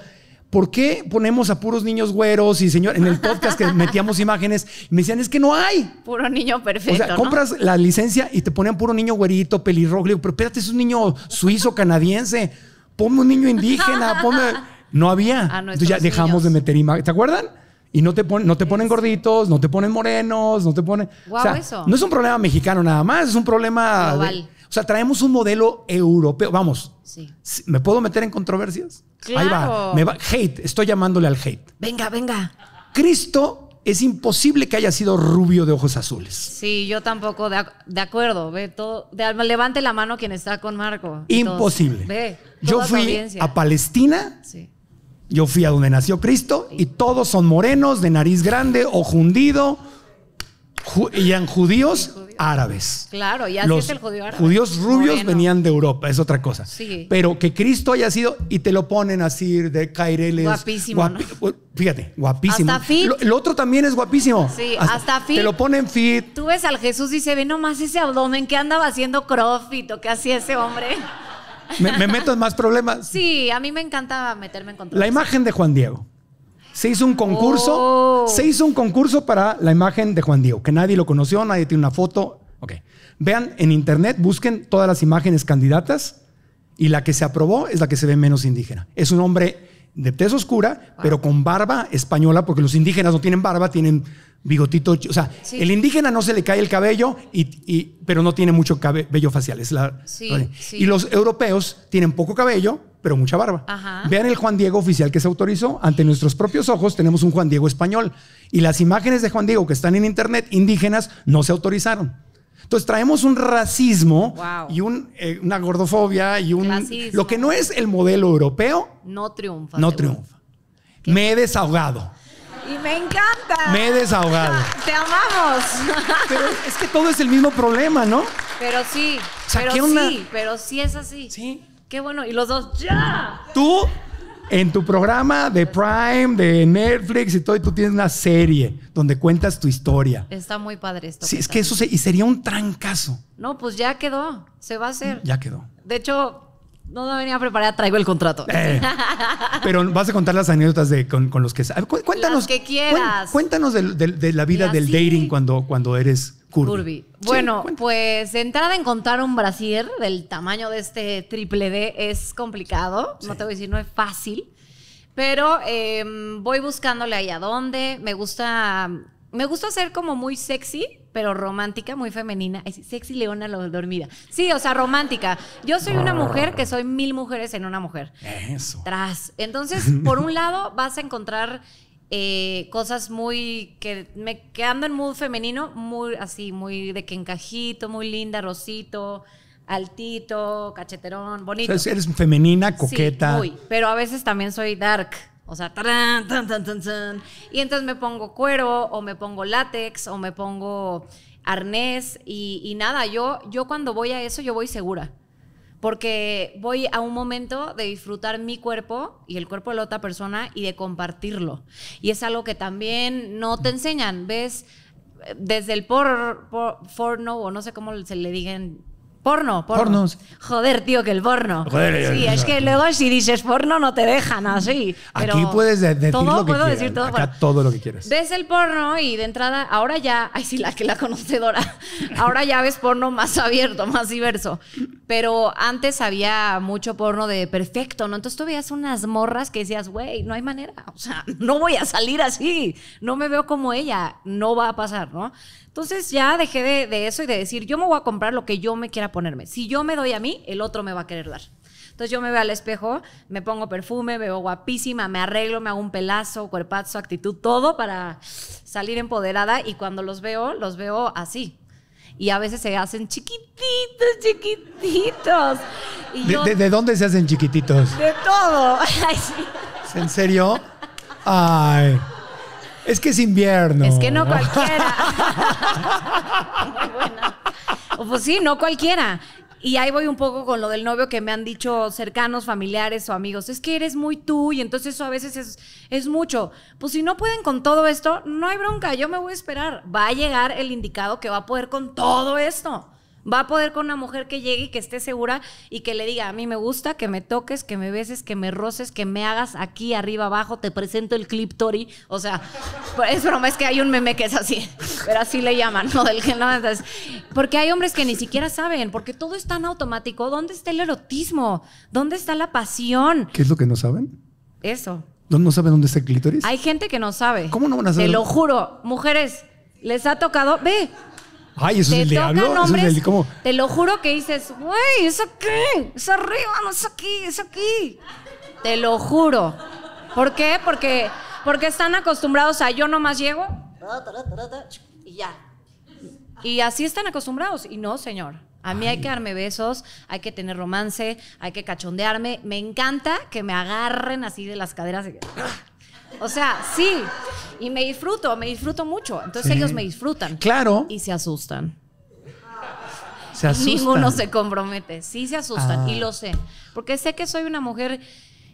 ¿por qué ponemos a puros niños güeros y señor en el podcast que metíamos imágenes? me decían, es que no hay. Puro niño perfecto. O sea, compras la licencia y te ponen puro niño güerito, pelirrojo. pero espérate, es un niño suizo, canadiense. Ponme un niño indígena, No había. Ah, Entonces ya dejamos de meter imágenes. ¿Te acuerdan? Y no te, no te ponen gorditos, no te ponen morenos, no te ponen. No es un problema mexicano nada más, es un problema. O sea, traemos un modelo europeo. Vamos, ¿me puedo meter en controversias? Ahí va, Hate, estoy llamándole al hate. Venga, venga. Cristo es imposible que haya sido rubio de ojos azules. Sí, yo tampoco, de, acuerdo. Ve, todo, levante la mano quien está con Marco. Imposible. yo fui a Palestina. Yo fui a donde nació Cristo y todos son morenos, de nariz grande, ojo hundido y en judíos, árabes. Claro, ya los es el judío árabe. Judíos rubios venían de Europa, es otra cosa. Pero que Cristo haya sido, y te lo ponen así de caireles. Guapísimo. Pues, fíjate, guapísimo. Hasta fit. el otro también es guapísimo. Sí, hasta, fit. Te lo ponen fit. Tú ves al Jesús y se ve nomás ese abdomen que andaba haciendo crossfit o que hacía ese hombre. Me, meto en más problemas. Sí, a mí me encanta meterme en control La imagen de Juan Diego se hizo un concurso, oh. se hizo un concurso para la imagen de Juan Diego, que nadie lo conoció, nadie tiene una foto. Ok. Vean en internet, busquen todas las imágenes candidatas y la que se aprobó es la que se ve menos indígena. Es un hombre de tez oscura, pero con barba española, porque los indígenas no tienen barba, tienen bigotito. O sea, el indígena no se le cae el cabello, y, pero no tiene mucho cabello facial. la, Y los europeos tienen poco cabello, pero mucha barba. Vean el Juan Diego oficial que se autorizó. Ante nuestros propios ojos tenemos un Juan Diego español. Y las imágenes de Juan Diego que están en internet indígenas no se autorizaron. Entonces traemos un racismo y un, eh, una gordofobia y un... Lo que no es el modelo europeo. No triunfa. No triunfa. Me he desahogado me encanta. Me he desahogado. Te amamos. Pero es que todo es el mismo problema, ¿no? Pero sí. pero sí, pero sí es así. Sí. Qué bueno. Y los dos, ¡ya! Tú, en tu programa de Prime, de Netflix y todo, y tú tienes una serie donde cuentas tu historia. Está muy padre esto. Sí, es que eso y sería un trancazo. No, pues ya quedó. Se va a hacer. Ya quedó. De hecho, no me venía preparada, traigo el contrato. Eh, pero vas a contar las anécdotas de, con, los que... Cuéntanos, las que quieras. Cuéntanos de, la vida del dating cuando, cuando eres curvy. Bueno, pues entrar a encontrar un brasier del tamaño de este triple D es complicado. No te voy a decir, no es fácil. Pero em, voy buscándole ahí a dónde. Me gusta, me gusta ser como muy sexy pero romántica, muy femenina. Es sexy leona lo dormida. Sí, o sea, romántica. Yo soy una mujer que soy mil mujeres en una mujer. Eso. Tras. Entonces, por un lado, vas a encontrar eh, cosas muy que me quedando en mood femenino, muy así, muy de que encajito, muy linda, rosito, altito, cacheterón, bonito. O eres femenina, coqueta. Sí, pero a veces también soy dark. O sea, y entonces me pongo cuero o me pongo látex o me pongo arnés y, nada, yo, yo cuando voy a eso yo voy segura. Porque voy a un momento de disfrutar mi cuerpo y el cuerpo de la otra persona y de compartirlo. Y es algo que también no te enseñan. Ves eh, desde el por, por, o no sé cómo se le digan Porno, Pornos. Joder, tío, que el porno. Joder, sí, es que luego si dices porno no te dejan así. Pero Aquí puedes decir todo, lo que todo, lo que quieres. Ves el porno y de entrada, ahora ya, ay sí, la que la conocedora, ahora ya ves porno más abierto, más diverso. Pero antes había mucho porno de perfecto, ¿no? Entonces tú veías unas morras que decías, güey, no hay manera, o sea, no voy a salir así, no me veo como ella, no va a pasar, ¿no? Entonces ya dejé de, de eso y de decir, yo me voy a comprar lo que yo me quiera ponerme. Si yo me doy a mí, el otro me va a querer dar. Entonces yo me veo al espejo, me pongo perfume, veo guapísima, me arreglo, me hago un pelazo, cuerpazo, actitud, todo para salir empoderada y cuando los veo, los veo así. Y a veces se hacen chiquititos, chiquititos. ¿De, ¿De, dónde se hacen chiquititos? De todo. ¿En serio? Ay. Es que es invierno. Es que no cualquiera. Muy buena pues sí, no cualquiera. Y ahí voy un poco con lo del novio que me han dicho cercanos, familiares o amigos. Es que eres muy tú y entonces eso a veces es, es mucho. Pues si no pueden con todo esto, no hay bronca, yo me voy a esperar. Va a llegar el indicado que va a poder con todo esto. Va a poder con una mujer que llegue y que esté segura y que le diga, a mí me gusta, que me toques, que me beses, que me roces, que me hagas aquí, arriba, abajo, te presento el clip Tori. O sea, es broma, es que hay un meme que es así, pero así le llaman, ¿no? Del porque hay hombres que ni siquiera saben, porque todo es tan automático. ¿Dónde está el erotismo? ¿Dónde está la pasión? ¿Qué es lo que no saben? Eso. ¿No saben dónde está el clítoris? Hay gente que no sabe. ¿Cómo no van a saber? Te lo juro, mujeres, les ha tocado, ve, Ay, eso te es el diablo. Te lo juro que dices, güey, ¿eso qué? Es arriba, no es aquí, es aquí. Te lo juro. ¿Por qué? Porque, porque están acostumbrados a yo nomás llego y ya. Y así están acostumbrados. Y no, señor. A mí hay que darme besos, hay que tener romance, hay que cachondearme. Me encanta que me agarren así de las caderas. Y... O sea, sí. Y me disfruto, me disfruto mucho. Entonces ellos me disfrutan. Claro. Y se asustan. Se asustan. Ninguno se compromete. Sí se asustan. Y ah. lo sé. Porque sé que soy una mujer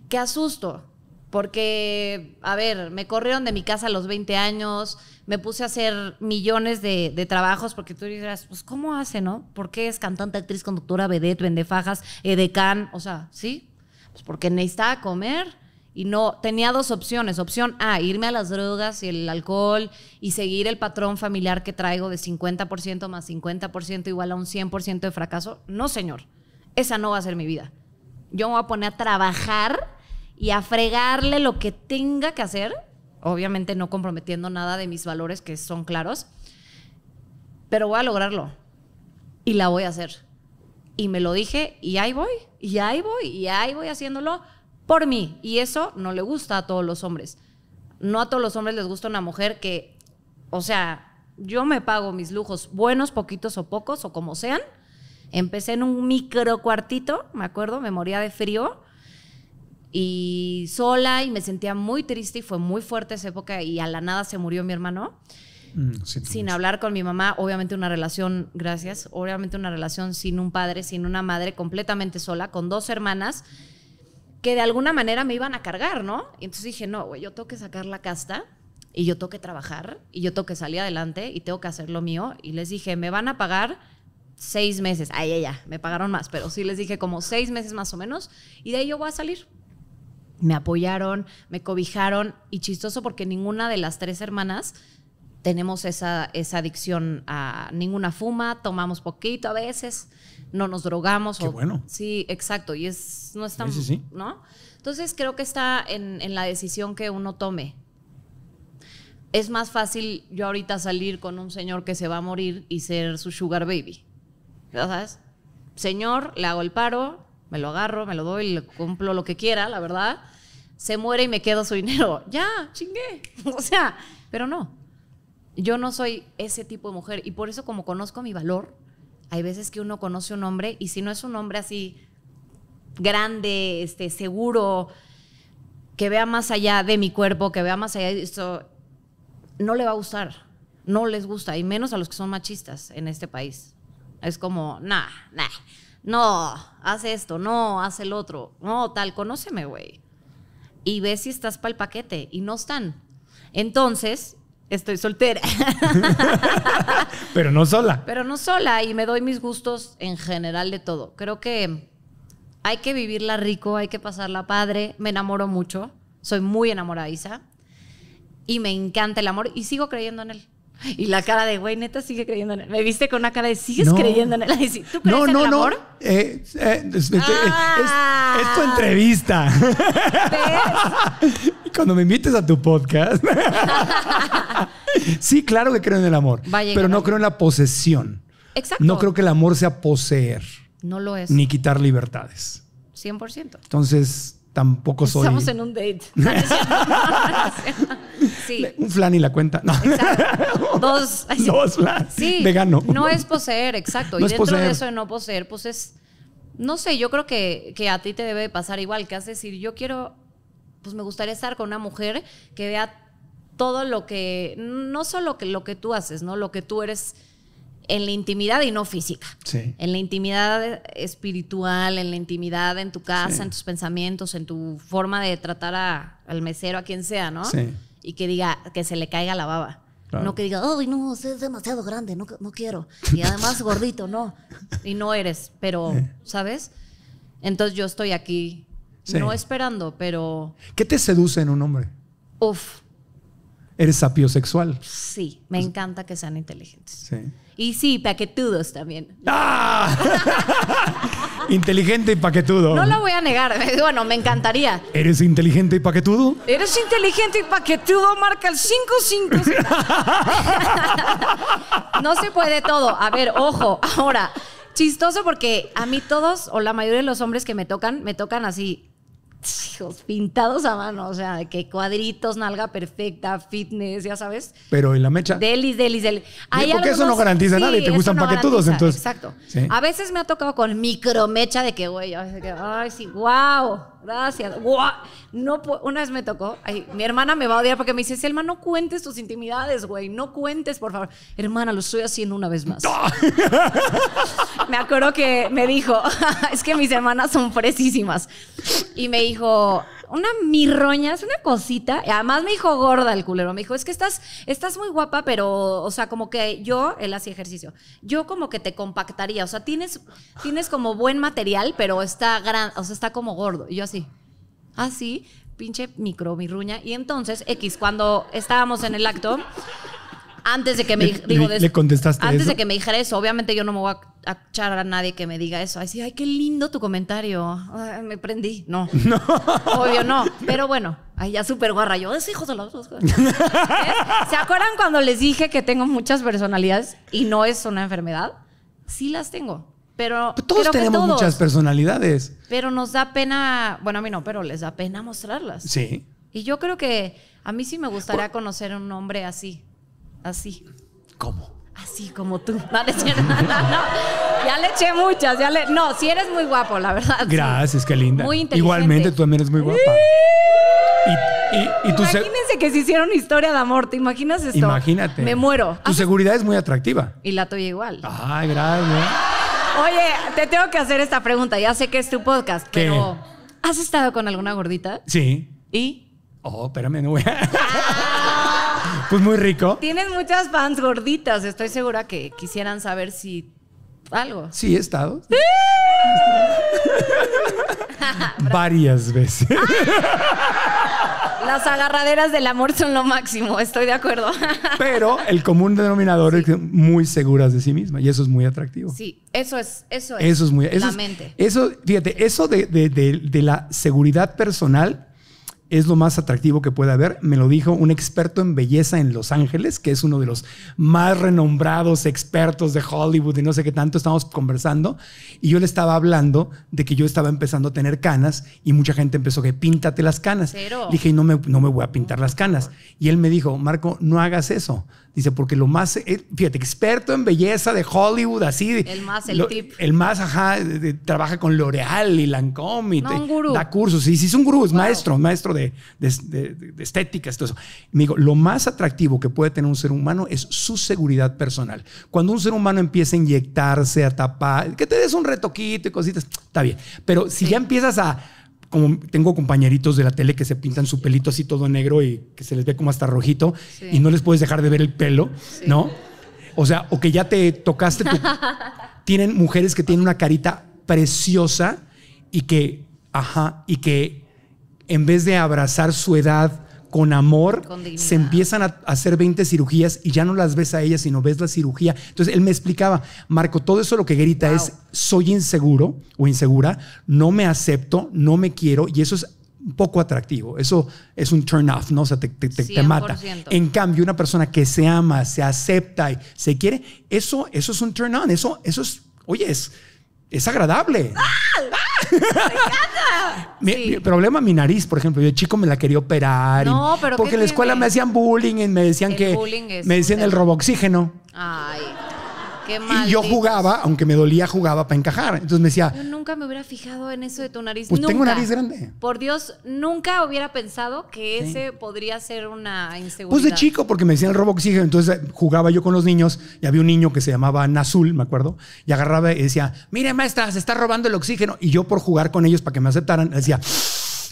que asusto. Porque, a ver, me corrieron de mi casa a los 20 años, me puse a hacer millones de, trabajos, porque tú dirás, pues, ¿cómo hace, no? ¿Por qué es cantante, actriz, conductora, vedette, fajas, edecán? O sea, ¿sí? Pues porque necesitaba comer y no tenía dos opciones. Opción A, irme a las drogas y el alcohol y seguir el patrón familiar que traigo de 50% más 50% igual a un 100% de fracaso. No, señor, esa no va a ser mi vida. Yo me voy a poner a trabajar y a fregarle lo que tenga que hacer, obviamente no comprometiendo nada de mis valores que son claros, pero voy a lograrlo y la voy a hacer. Y me lo dije y ahí voy, y ahí voy, y ahí voy haciéndolo por mí. Y eso no le gusta a todos los hombres. No a todos los hombres les gusta una mujer que, o sea, yo me pago mis lujos, buenos, poquitos o pocos, o como sean. Empecé en un micro cuartito, me acuerdo, me moría de frío y sola y me sentía muy triste y fue muy fuerte esa época y a la nada se murió mi hermano. Mm, sin hablar con mi mamá, obviamente una relación, gracias, obviamente una relación sin un padre, sin una madre, completamente sola, con dos hermanas que de alguna manera me iban a cargar, ¿no? Y entonces dije, no, güey, yo tengo que sacar la casta y yo tengo que trabajar y yo tengo que salir adelante y tengo que hacer lo mío. Y les dije, me van a pagar seis meses. Ay, ya, ya, me pagaron más, pero sí les dije como seis meses más o menos y de ahí yo voy a salir. Me apoyaron, me cobijaron y chistoso porque ninguna de las tres hermanas tenemos esa, esa adicción a ninguna fuma, tomamos poquito a veces, no nos drogamos. Qué o, bueno. Sí, exacto. Y es, no estamos ¿no? Entonces creo que está en, la decisión que uno tome es más fácil yo ahorita salir con un señor que se va a morir y ser su sugar baby. ¿Sabes? Señor, le hago el paro, me lo agarro, me lo doy, le cumplo lo que quiera, la verdad. Se muere y me quedo su dinero. Ya, chingué. O sea, pero no. Yo no soy ese tipo de mujer y por eso como conozco mi valor, hay veces que uno conoce un hombre y si no es un hombre así grande, este, seguro, que vea más allá de mi cuerpo, que vea más allá de esto, no le va a gustar, no les gusta, y menos a los que son machistas en este país. Es como, nah, nah, no, haz esto, no, haz el otro, no, tal, conóceme, güey. Y ves si estás para el paquete, y no están. Entonces, estoy soltera. Pero no sola. Pero no sola y me doy mis gustos en general de todo. Creo que hay que vivirla rico, hay que pasarla padre. Me enamoro mucho, soy muy enamoradiza y me encanta el amor y sigo creyendo en él. Y la cara de, güey, neta, sigue creyendo en él. Me viste con una cara de, ¿sigues creyendo en él? no, no, No. Eh, eh, es, tu ah. entrevista. Cuando me invites a tu podcast. sí, claro que creo en el amor. pero no creo en la posesión. Exacto. No creo que el amor sea poseer. No lo es. Ni quitar libertades. 100%. Entonces, tampoco soy. Estamos en un date. Un ah, flan y la cuenta. No. Dos. Dos Sí. Vegano. No es poseer, exacto. y dentro de eso de no poseer, pues es. No sé, yo creo que, que a ti te debe pasar igual, que has decir, yo quiero. Pues me gustaría estar con una mujer que vea todo lo que. No solo que, lo que tú haces, ¿no? Lo que tú eres en la intimidad y no física. En la intimidad espiritual, en la intimidad en tu casa, en tus pensamientos, en tu forma de tratar al mesero, a quien sea, ¿no? Y que diga, que se le caiga la baba. No que diga, ay, no, es demasiado grande, no, no quiero. Y además gordito, no. Y no eres, pero, ¿sabes? Entonces yo estoy aquí, no esperando, pero... ¿Qué te seduce en un hombre? Uf. ¿Eres sapiosexual? Sí, me pues encanta que sean inteligentes. Sí. Y sí, paquetudos también. ¡Ah! inteligente y paquetudo. No lo voy a negar. Bueno, me encantaría. ¿Eres inteligente y paquetudo? ¿Eres inteligente y paquetudo? Marca el 5-5. no se puede todo. A ver, ojo, ahora. Chistoso porque a mí todos, o la mayoría de los hombres que me tocan, me tocan así hijos, pintados a mano, o sea, de que cuadritos, nalga perfecta, fitness, ya sabes. Pero en la mecha. Delis, delis, delis. porque eso no garantiza nada y te gustan paquetudos, entonces. Exacto. A veces me ha tocado con micromecha de que, güey, ay, sí, wow gracias. No, una vez me tocó, mi hermana me va a odiar porque me dice, Selma, no cuentes tus intimidades, güey, no cuentes, por favor. Hermana, lo estoy haciendo una vez más. me acuerdo que me dijo, es que mis hermanas son fresísimas. Y me dijo, una mirroña, es una cosita. Y además me dijo gorda el culero. Me dijo, es que estás, estás muy guapa, pero, o sea, como que yo, él hacía ejercicio, yo como que te compactaría. O sea, tienes, tienes como buen material, pero está o sea, está como gordo. Y yo así, así, ¿Ah, pinche micro, mirruña Y entonces, X, cuando estábamos en el acto antes de que me digo, antes de que me dijera eso, obviamente yo no me voy a, echar a nadie que me diga eso. Así, ay, qué lindo tu comentario. me prendí. No. no. Obvio no, pero bueno, ya súper guarra yo, de los dos. ¿Eh? ¿Se acuerdan cuando les dije que tengo muchas personalidades y no es una enfermedad? Sí las tengo. Pero, pues todos tenemos muchas personalidades. Pero nos da pena, bueno, a mí no, pero les da pena mostrarlas. Sí. Y yo creo que a mí sí me gustaría conocer un hombre así. Así. ¿Cómo? Así como tú. No, no, ya le eché muchas. Ya le, no, sí eres muy guapo, la verdad. Gracias, qué linda. Muy inteligente. Igualmente, tú también eres muy guapa. Y, Imagínense que se hicieron historia de amor. ¿Te imaginas esto? Imagínate. Me muero. Tu seguridad es muy atractiva. Y la tuya igual. Ay, gracias. Oye, te tengo que hacer esta pregunta. Ya sé que es tu podcast, pero ¿has estado con alguna gordita? Sí. ¿Y? Oh, espérame, no voy a... Ah. Pues muy rico. Tienes muchas fans gorditas. Estoy segura que quisieran saber si algo. Sí, he estado. Varias veces. Las agarraderas del amor son lo máximo, estoy de acuerdo. Pero el común denominador es muy seguras de sí misma y eso es muy atractivo. Sí, eso es, eso es. Eso es muy. Eso la mente. Eso, fíjate, eso de, de la seguridad personal es lo más atractivo que puede haber. Me lo dijo un experto en belleza en Los Ángeles, que es uno de los más renombrados expertos de Hollywood y no sé qué tanto. estamos conversando y yo le estaba hablando de que yo estaba empezando a tener canas y mucha gente empezó decir, píntate las canas. dije, no me, no me voy a pintar las canas. Y él me dijo, Marco, no hagas eso. Dice, porque lo más, eh, fíjate, experto en belleza de Hollywood, así. El más, el tip. El más, ajá, trabaja con L'Oreal y Lancôme. Y un gurú. Da cursos, Y si es un gurú, es maestro, maestro de, de, de, todo eso. Me lo más atractivo que puede tener un ser humano es su seguridad personal. Cuando un ser humano empieza a inyectarse, a tapar, que te des un retoquito y cositas, está bien. Pero si ya empiezas a como tengo compañeritos de la tele que se pintan su pelito así todo negro y que se les ve como hasta rojito y no les puedes dejar de ver el pelo, ¿no? O sea, o que ya te tocaste tienen mujeres que tienen una carita preciosa y que, ajá, y que en vez de abrazar su edad, con amor, se empiezan a hacer 20 cirugías y ya no las ves a ella, sino ves la cirugía. Entonces él me explicaba, Marco, todo eso lo que grita es, soy inseguro o insegura, no me acepto, no me quiero y eso es un poco atractivo. Eso es un turn off, ¿no? O sea, te, te, mata. En cambio, una persona que se ama, se acepta y se quiere, eso, eso es un turn on, eso, eso es, oye, es es agradable. ¡Ah! ¡Ah! ¡Me mi, problema, mi nariz, por ejemplo. Yo chico me la quería operar. No, pero porque en la escuela me hacían bullying y me decían que. me decían el oxígeno Ay. Y yo jugaba, aunque me dolía, jugaba para encajar. Entonces me decía. Yo nunca me hubiera fijado en eso de tu nariz. Pues tengo nariz grande. Por Dios, nunca hubiera pensado que ese podría ser una inseguridad. Pues de chico, porque me decían el robo oxígeno. Entonces eh, jugaba yo con los niños y había un niño que se llamaba Nazul, me acuerdo, y agarraba y decía: Mire, maestra, se está robando el oxígeno. Y yo, por jugar con ellos para que me aceptaran, decía.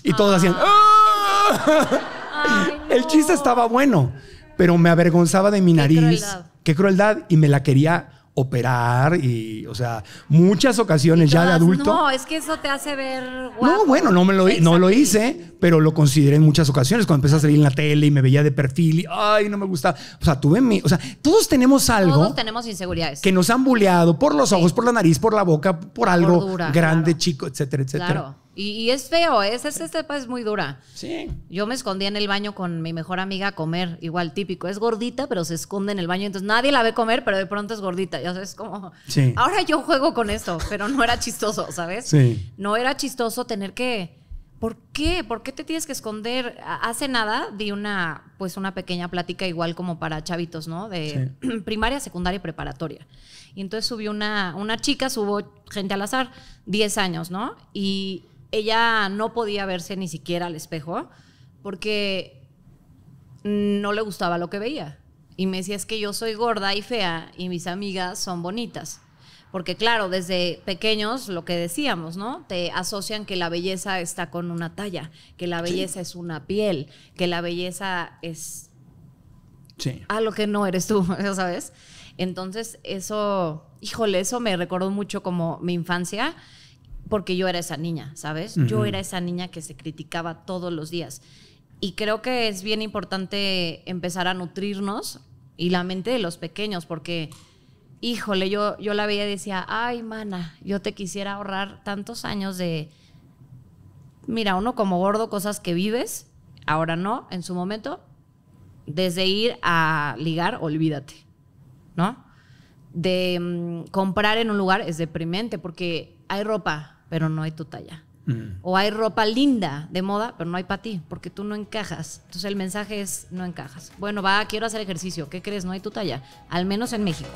Y todos hacían. Ah. ¡Ah! El chiste estaba bueno, pero me avergonzaba de mi nariz. Qué crueldad. Y me la quería operar y, o sea, muchas ocasiones ya de adulto. No, es que eso te hace ver. No, bueno, no, me lo, no lo hice, pero lo consideré en muchas ocasiones. Cuando empecé a salir en la tele y me veía de perfil y, ay, no me gusta! O sea, tuve mi. O sea, todos tenemos algo. Todos tenemos inseguridades. Que nos han buleado por los ojos, por la nariz, por la boca, por algo grande, chico, etcétera, etcétera. Y, es feo, ¿eh? esa es, es muy dura. Sí. Yo me escondía en el baño con mi mejor amiga a comer, igual típico. Es gordita, pero se esconde en el baño, entonces nadie la ve comer, pero de pronto es gordita. Ya sabes, como. Sí. Ahora yo juego con esto, pero no era chistoso, ¿sabes? Sí. No era chistoso tener que. ¿Por qué? ¿Por qué te tienes que esconder? Hace nada di una, pues una pequeña plática igual como para chavitos, ¿no? De primaria, secundaria y preparatoria. Y entonces subió una, una chica, subo gente al azar, 10 años, ¿no? Y ella no podía verse ni siquiera al espejo porque no le gustaba lo que veía. Y me decía, es que yo soy gorda y fea y mis amigas son bonitas. Porque claro, desde pequeños lo que decíamos, ¿no? Te asocian que la belleza está con una talla, que la belleza es una piel, que la belleza es sí. a lo que no eres tú, ¿sabes? Entonces, eso, híjole, eso me recordó mucho como mi infancia porque yo era esa niña, ¿sabes? Yo era esa niña que se criticaba todos los días. Y creo que es bien importante empezar a nutrirnos y la mente de los pequeños, porque, híjole, yo, yo la veía y decía, ay, mana, yo te quisiera ahorrar tantos años de, mira, uno como gordo, cosas que vives, ahora no, en su momento, desde ir a ligar, olvídate, ¿no? De mm, comprar en un lugar es deprimente porque hay ropa, pero no hay tu talla. Mm. O hay ropa linda de moda, pero no hay para ti, porque tú no encajas. Entonces el mensaje es, no encajas. Bueno, va, quiero hacer ejercicio. ¿Qué crees? No hay tu talla. Al menos en México.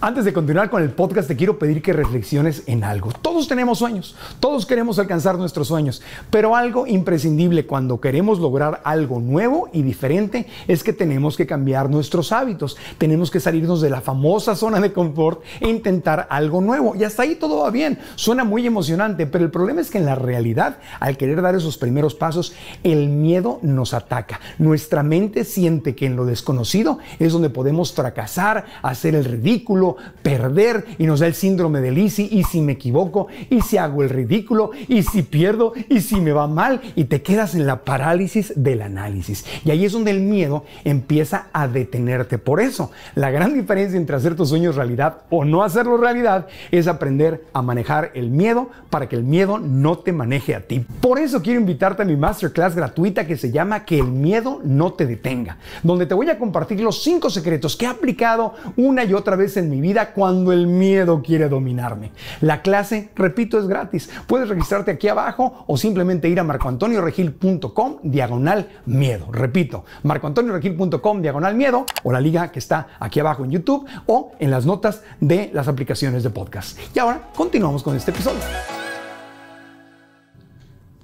Antes de continuar con el podcast, te quiero pedir que reflexiones en algo. Todos tenemos sueños, todos queremos alcanzar nuestros sueños, pero algo imprescindible cuando queremos lograr algo nuevo y diferente es que tenemos que cambiar nuestros hábitos, tenemos que salirnos de la famosa zona de confort e intentar algo nuevo. Y hasta ahí todo va bien, suena muy emocionante, pero el problema es que en la realidad, al querer dar esos primeros pasos, el miedo nos ataca. Nuestra mente siente que en lo desconocido es donde podemos fracasar, hacer el ridículo, perder y nos da el síndrome de Lisi y si me equivoco y si hago el ridículo y si pierdo y si me va mal y te quedas en la parálisis del análisis. Y ahí es donde el miedo empieza a detenerte. Por eso, la gran diferencia entre hacer tus sueños realidad o no hacerlo realidad es aprender a manejar el miedo para que el miedo no te maneje a ti. Por eso quiero invitarte a mi masterclass gratuita que se llama Que el miedo no te detenga, donde te voy a compartir los cinco secretos que he aplicado una y otra vez en mi vida cuando el miedo quiere dominarme. La clase, repito, es gratis. Puedes registrarte aquí abajo o simplemente ir a marcoantonioregil.com diagonal miedo. Repito, marcoantonioregil.com diagonal miedo o la liga que está aquí abajo en YouTube o en las notas de las aplicaciones de podcast. Y ahora continuamos con este episodio.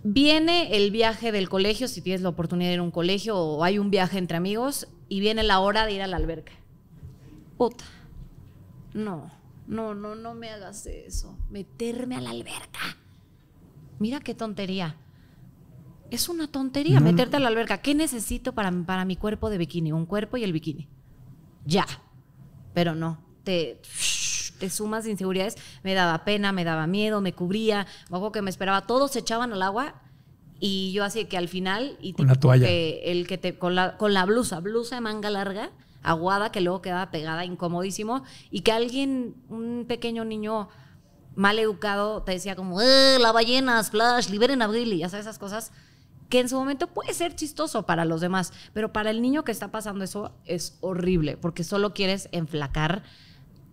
Viene el viaje del colegio, si tienes la oportunidad de ir a un colegio o hay un viaje entre amigos, y viene la hora de ir a la alberca. Puta. No, no, no, no me hagas eso. Meterme a la alberca. Mira qué tontería. Es una tontería meterte a la alberca. ¿Qué necesito para, para mi cuerpo de bikini? Un cuerpo y el bikini. Ya. Pero no, te, te sumas de inseguridades. Me daba pena, me daba miedo, me cubría, algo que me esperaba. Todos se echaban al agua y yo así que al final... Y con la toalla. el que te, con, la, con la blusa, blusa de manga larga aguada que luego quedaba pegada, incomodísimo, y que alguien, un pequeño niño mal educado, te decía como, ¡eh, la ballena, splash, liberen a Billy! Ya sabes, esas cosas que en su momento puede ser chistoso para los demás, pero para el niño que está pasando eso es horrible, porque solo quieres enflacar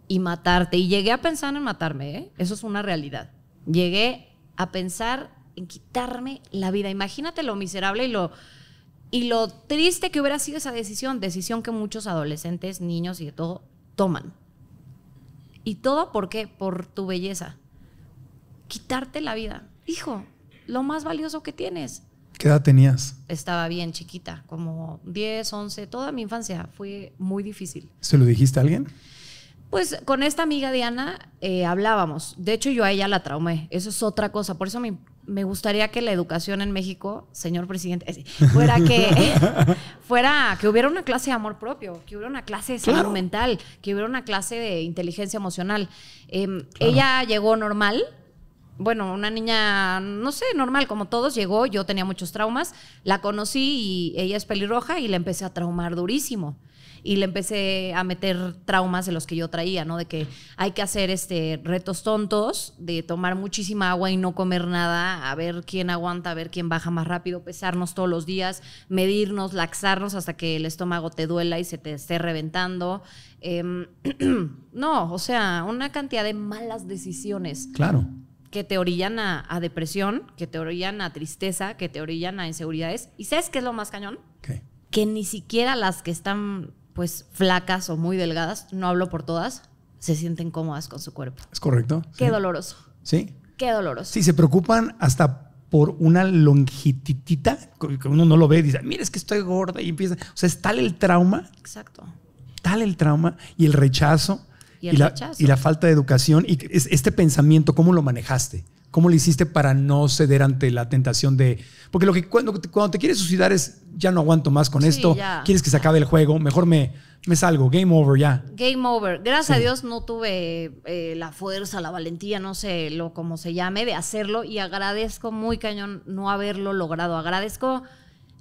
y matarte. Y llegué a pensar en matarme, ¿eh? eso es una realidad. Llegué a pensar en quitarme la vida. Imagínate lo miserable y lo y lo triste que hubiera sido esa decisión, decisión que muchos adolescentes, niños y de todo toman. ¿Y todo por qué? Por tu belleza. Quitarte la vida. Hijo, lo más valioso que tienes. ¿Qué edad tenías? Estaba bien chiquita, como 10, 11, toda mi infancia. Fue muy difícil. ¿Se lo dijiste a alguien? Pues con esta amiga Diana eh, hablábamos. De hecho, yo a ella la traumé. Eso es otra cosa. Por eso me me gustaría que la educación en México, señor presidente, eh, fuera que fuera que hubiera una clase de amor propio, que hubiera una clase de salud mental, que hubiera una clase de inteligencia emocional. Em, ella llegó normal. Bueno, una niña, no sé, normal, como todos, llegó, yo tenía muchos traumas, la conocí y ella es pelirroja y la empecé a traumar durísimo y le empecé a meter traumas de los que yo traía, ¿no? De que hay que hacer este, retos tontos, de tomar muchísima agua y no comer nada, a ver quién aguanta, a ver quién baja más rápido, pesarnos todos los días, medirnos, laxarnos hasta que el estómago te duela y se te esté reventando. Em, no, o sea, una cantidad de malas decisiones. Claro que te orillan a, a, depresión, que te orillan a tristeza, que te orillan a inseguridades. ¿Y sabes qué es lo más cañón? Que ni siquiera las que están pues flacas o muy delgadas, no hablo por todas, se sienten cómodas con su cuerpo. Es correcto. Qué doloroso. Sí. Qué doloroso. Sí, se preocupan hasta por una longititita que uno no lo ve y dice, mira, es que estoy gorda y empieza. O sea, es tal el trauma. Exacto. Tal el trauma y el rechazo. Y, la, rechazo. y la, falta de educación y este pensamiento, ¿cómo lo manejaste? ¿Cómo le hiciste para no ceder ante la tentación de.? Porque lo que cuando, cuando te quieres suicidar es ya no aguanto más con esto, quieres que se acabe el juego, mejor me, me salgo, game over ya. Game over. Gracias a Dios no tuve eh, la fuerza, la valentía, no sé lo como se llame, de hacerlo y agradezco muy cañón no haberlo logrado. Agradezco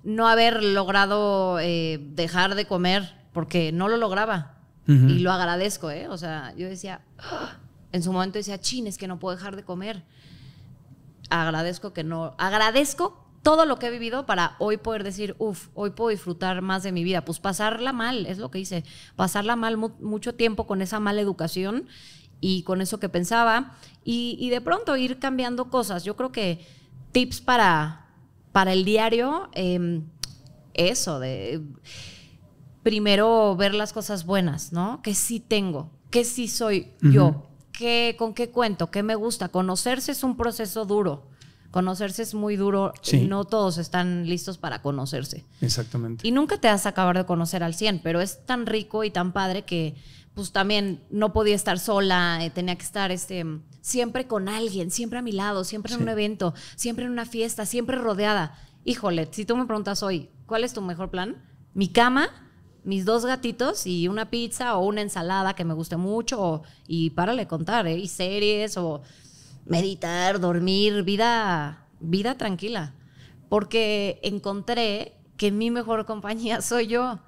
no haber logrado eh, dejar de comer porque no lo lograba. Y lo agradezco, ¿eh? O sea, yo decía, ¡ah! en su momento decía, chin, que no puedo dejar de comer agradezco que no, agradezco todo lo que he vivido para hoy poder decir, uff, hoy puedo disfrutar más de mi vida. Pues pasarla mal, es lo que hice, pasarla mal mucho tiempo con esa mala educación y con eso que pensaba y, de pronto ir cambiando cosas. Yo creo que tips para, para el diario, em, eso, de primero ver las cosas buenas, ¿no? Que sí tengo, que sí soy yo con qué cuento, qué me gusta. Conocerse es un proceso duro. Conocerse es muy duro y no todos están listos para conocerse. Exactamente. Y nunca te vas a acabar de conocer al 100, pero es tan rico y tan padre que pues también no podía estar sola, eh, tenía que estar este, siempre con alguien, siempre a mi lado, siempre en un evento, siempre en una fiesta, siempre rodeada. Híjole, si tú me preguntas hoy, ¿cuál es tu mejor plan? Mi cama, mis dos gatitos y una pizza o una ensalada que me guste mucho y y párale contar, ¿eh? y series o meditar, dormir, vida, vida tranquila. Porque encontré que mi mejor compañía soy yo.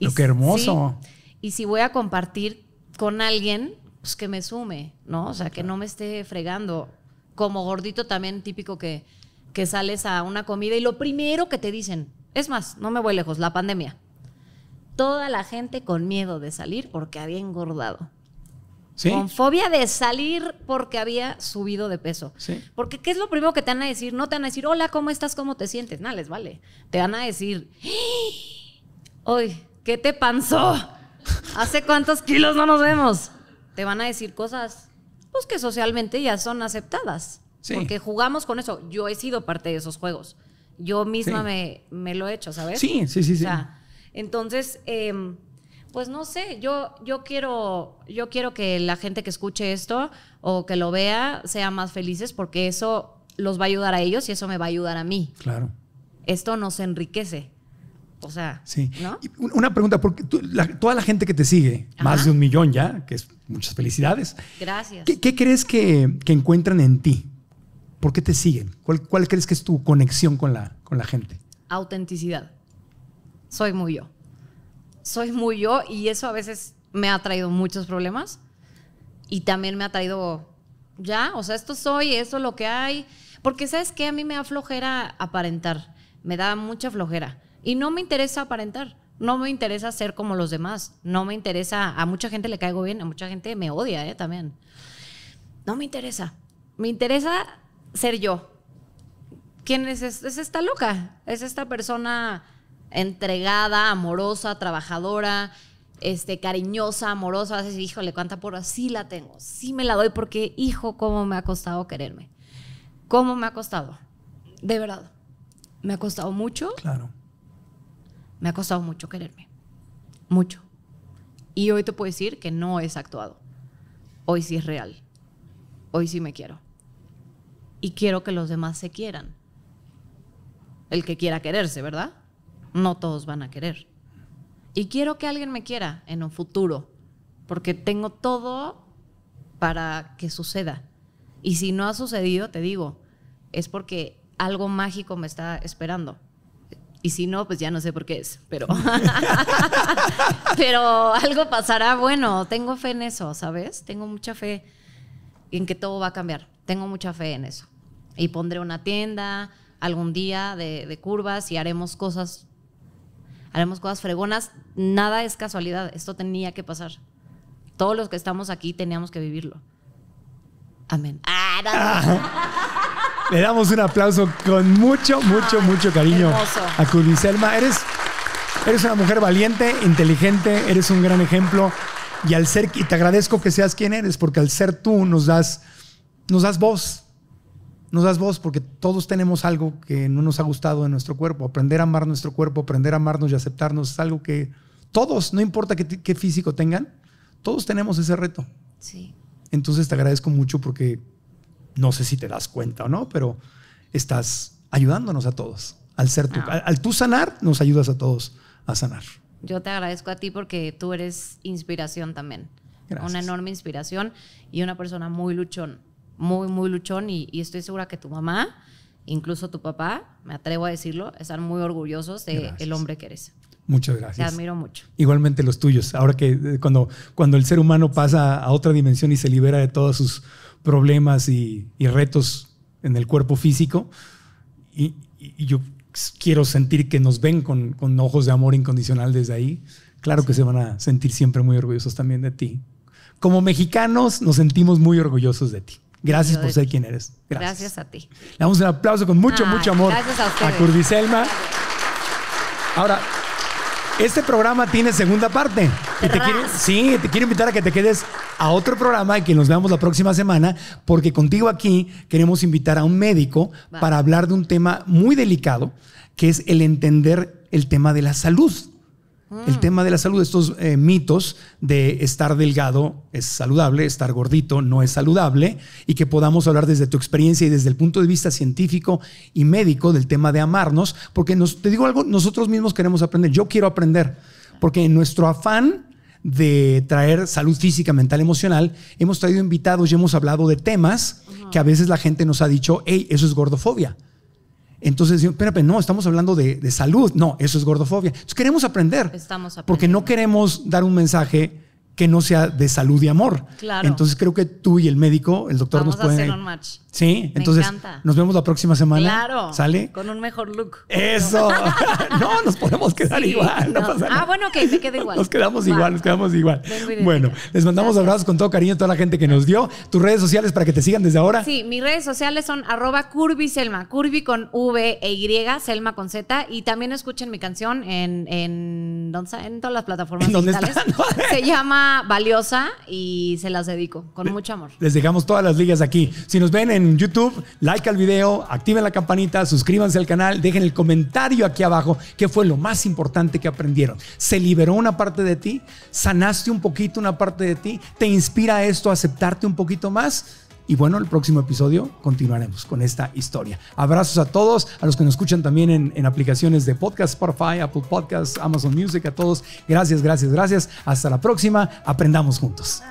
Lo que hermoso. y si voy a compartir con alguien, pues que me sume, ¿no? O sea, que no me esté fregando. Como gordito también típico que, que sales a una comida y lo primero que te dicen, es más, no me voy lejos, la pandemia toda la gente con miedo de salir porque había engordado. ¿Sí? Con fobia de salir porque había subido de peso. Porque ¿qué es lo primero que te van a decir? No te van a decir, hola, ¿cómo estás? ¿Cómo te sientes? Nada, les vale. Te van a decir, hoy, ¡Ah! ¿qué te panzó? ¿Hace cuántos kilos no nos vemos? Te van a decir cosas pues, que socialmente ya son aceptadas. Sí. Porque jugamos con eso. Yo he sido parte de esos juegos. Yo misma me, me, lo he hecho, ¿sabes? Sí, sí, sí, sí. Entonces, em, pues no sé, yo, yo, quiero, yo quiero que la gente que escuche esto o que lo vea sea más felices porque eso los va a ayudar a ellos y eso me va a ayudar a mí. Claro. Esto nos enriquece. O sea, sí. Una pregunta, porque toda la gente que te sigue, más de un millón ya, que es muchas felicidades. Gracias. ¿Qué, crees que, encuentran en ti? ¿Por qué te siguen? ¿Cuál, crees que es tu conexión con la gente? Autenticidad soy muy yo. Soy muy yo y eso a veces me ha traído muchos problemas y también me ha traído, ya, o sea, esto soy, esto lo que hay. Porque sabes que a mí me da flojera aparentar, me da mucha flojera y no me interesa aparentar. No me interesa ser como los demás. No me interesa. A mucha gente le caigo bien, a mucha gente me odia ¿eh? también. No me interesa. Me interesa ser yo. ¿Quién es? Es esta loca. Es esta persona entregada, amorosa, trabajadora, este, cariñosa, amorosa. A veces, híjole, cuánta por sí la tengo, sí me la doy porque, hijo, cómo me ha costado quererme. Cómo me ha costado. De verdad. Me ha costado mucho. Claro. Me ha costado mucho quererme. Mucho. Y hoy te puedo decir que no es actuado. Hoy sí es real. Hoy sí me quiero. Y quiero que los demás se quieran. El que quiera quererse, ¿verdad? no todos van a querer. Y quiero que alguien me quiera en un futuro, porque tengo todo para que suceda. Y si no ha sucedido, te digo, es porque algo mágico me está esperando. Y si no, pues ya no sé por qué es, pero pero algo pasará bueno, tengo fe en eso, ¿sabes? Tengo mucha fe en que todo va a cambiar. Tengo mucha fe en eso. Y pondré una tienda algún día de, de curvas y haremos cosas haremos cosas fregonas. Nada es casualidad, esto tenía que pasar. Todos los que estamos aquí teníamos que vivirlo. Amén. Ah, le damos un aplauso con mucho, mucho, mucho cariño a Cudiselma. Eres, eres una mujer valiente, inteligente, eres un gran ejemplo. Y al ser, y te agradezco que seas quien eres, porque al ser tú nos das, nos das voz nos das voz porque todos tenemos algo que no nos ha gustado en nuestro cuerpo. Aprender a amar nuestro cuerpo, aprender a amarnos y aceptarnos es algo que todos, no importa qué, físico tengan, todos tenemos ese reto. Sí. Entonces te agradezco mucho porque no sé si te das cuenta o no, pero estás ayudándonos a todos. Al, ser tú, ah. al, tú sanar, nos ayudas a todos a sanar. Yo te agradezco a ti porque tú eres inspiración también. Una enorme inspiración y una persona muy luchón muy, muy luchón y, estoy segura que tu mamá, incluso tu papá, me atrevo a decirlo, están muy orgullosos del de el hombre que eres. Muchas gracias. Te admiro mucho. Igualmente los tuyos. Ahora que eh, cuando, cuando el ser humano pasa a otra dimensión y se libera de todos sus problemas y, retos en el cuerpo físico, y, yo quiero sentir que nos ven con, con ojos de amor incondicional desde ahí, claro que se van a sentir siempre muy orgullosos también de ti. Como mexicanos nos sentimos muy orgullosos de ti. Gracias por ser quien eres. Gracias. a ti. Le damos un aplauso con mucho, mucho amor gracias a, ustedes. a Curdiselma Ahora, este programa tiene segunda parte. Y te quiero, sí, te quiero invitar a que te quedes a otro programa y que nos veamos la próxima semana, porque contigo aquí queremos invitar a un médico para hablar de un tema muy delicado, que es el entender el tema de la salud. El mm. tema de la salud, estos eh, mitos de estar delgado es saludable, estar gordito no es saludable, y que podamos hablar desde tu experiencia y desde el punto de vista científico y médico del tema de amarnos, porque te digo algo, nosotros mismos queremos aprender, yo quiero aprender, porque en nuestro afán de traer salud física, mental, emocional, hemos traído invitados y hemos hablado de temas que a veces la gente nos ha dicho, hey, eso es gordofobia. Entonces, espérate, no, estamos hablando de, de, salud. No, eso es gordofobia. Entonces, queremos aprender. Estamos aprendiendo. Porque no queremos dar un mensaje que no sea de salud y amor. Claro. Entonces creo que tú y el médico, el doctor nos pueden. A un match. Sí, entonces nos vemos la próxima semana. Claro. ¿Sale? Con un mejor look. Eso. no, nos podemos quedar igual. Ah, bueno, ok, se queda igual. Nos quedamos igual, nos quedamos igual. Bueno, les mandamos abrazos con todo cariño a toda la gente que nos dio. Tus redes sociales para que te sigan desde ahora. Sí, mis redes sociales son arroba selma con V e Y, selma con Z. Y también escuchen mi canción en, en, en todas las plataformas digitales. Se llama valiosa y se las dedico con mucho amor. Les dejamos todas las ligas aquí. Si nos ven en YouTube, like al video, activen la campanita, suscríbanse al canal, dejen el comentario aquí abajo qué fue lo más importante que aprendieron. ¿Se liberó una parte de ti? ¿Sanaste un poquito una parte de ti? ¿Te inspira esto a aceptarte un poquito más? Y bueno, el próximo episodio continuaremos con esta historia. Abrazos a todos, a los que nos escuchan también en, aplicaciones de podcast, Spotify, Apple Podcasts, Amazon Music, a todos. Gracias, gracias, gracias. Hasta la próxima. Aprendamos juntos.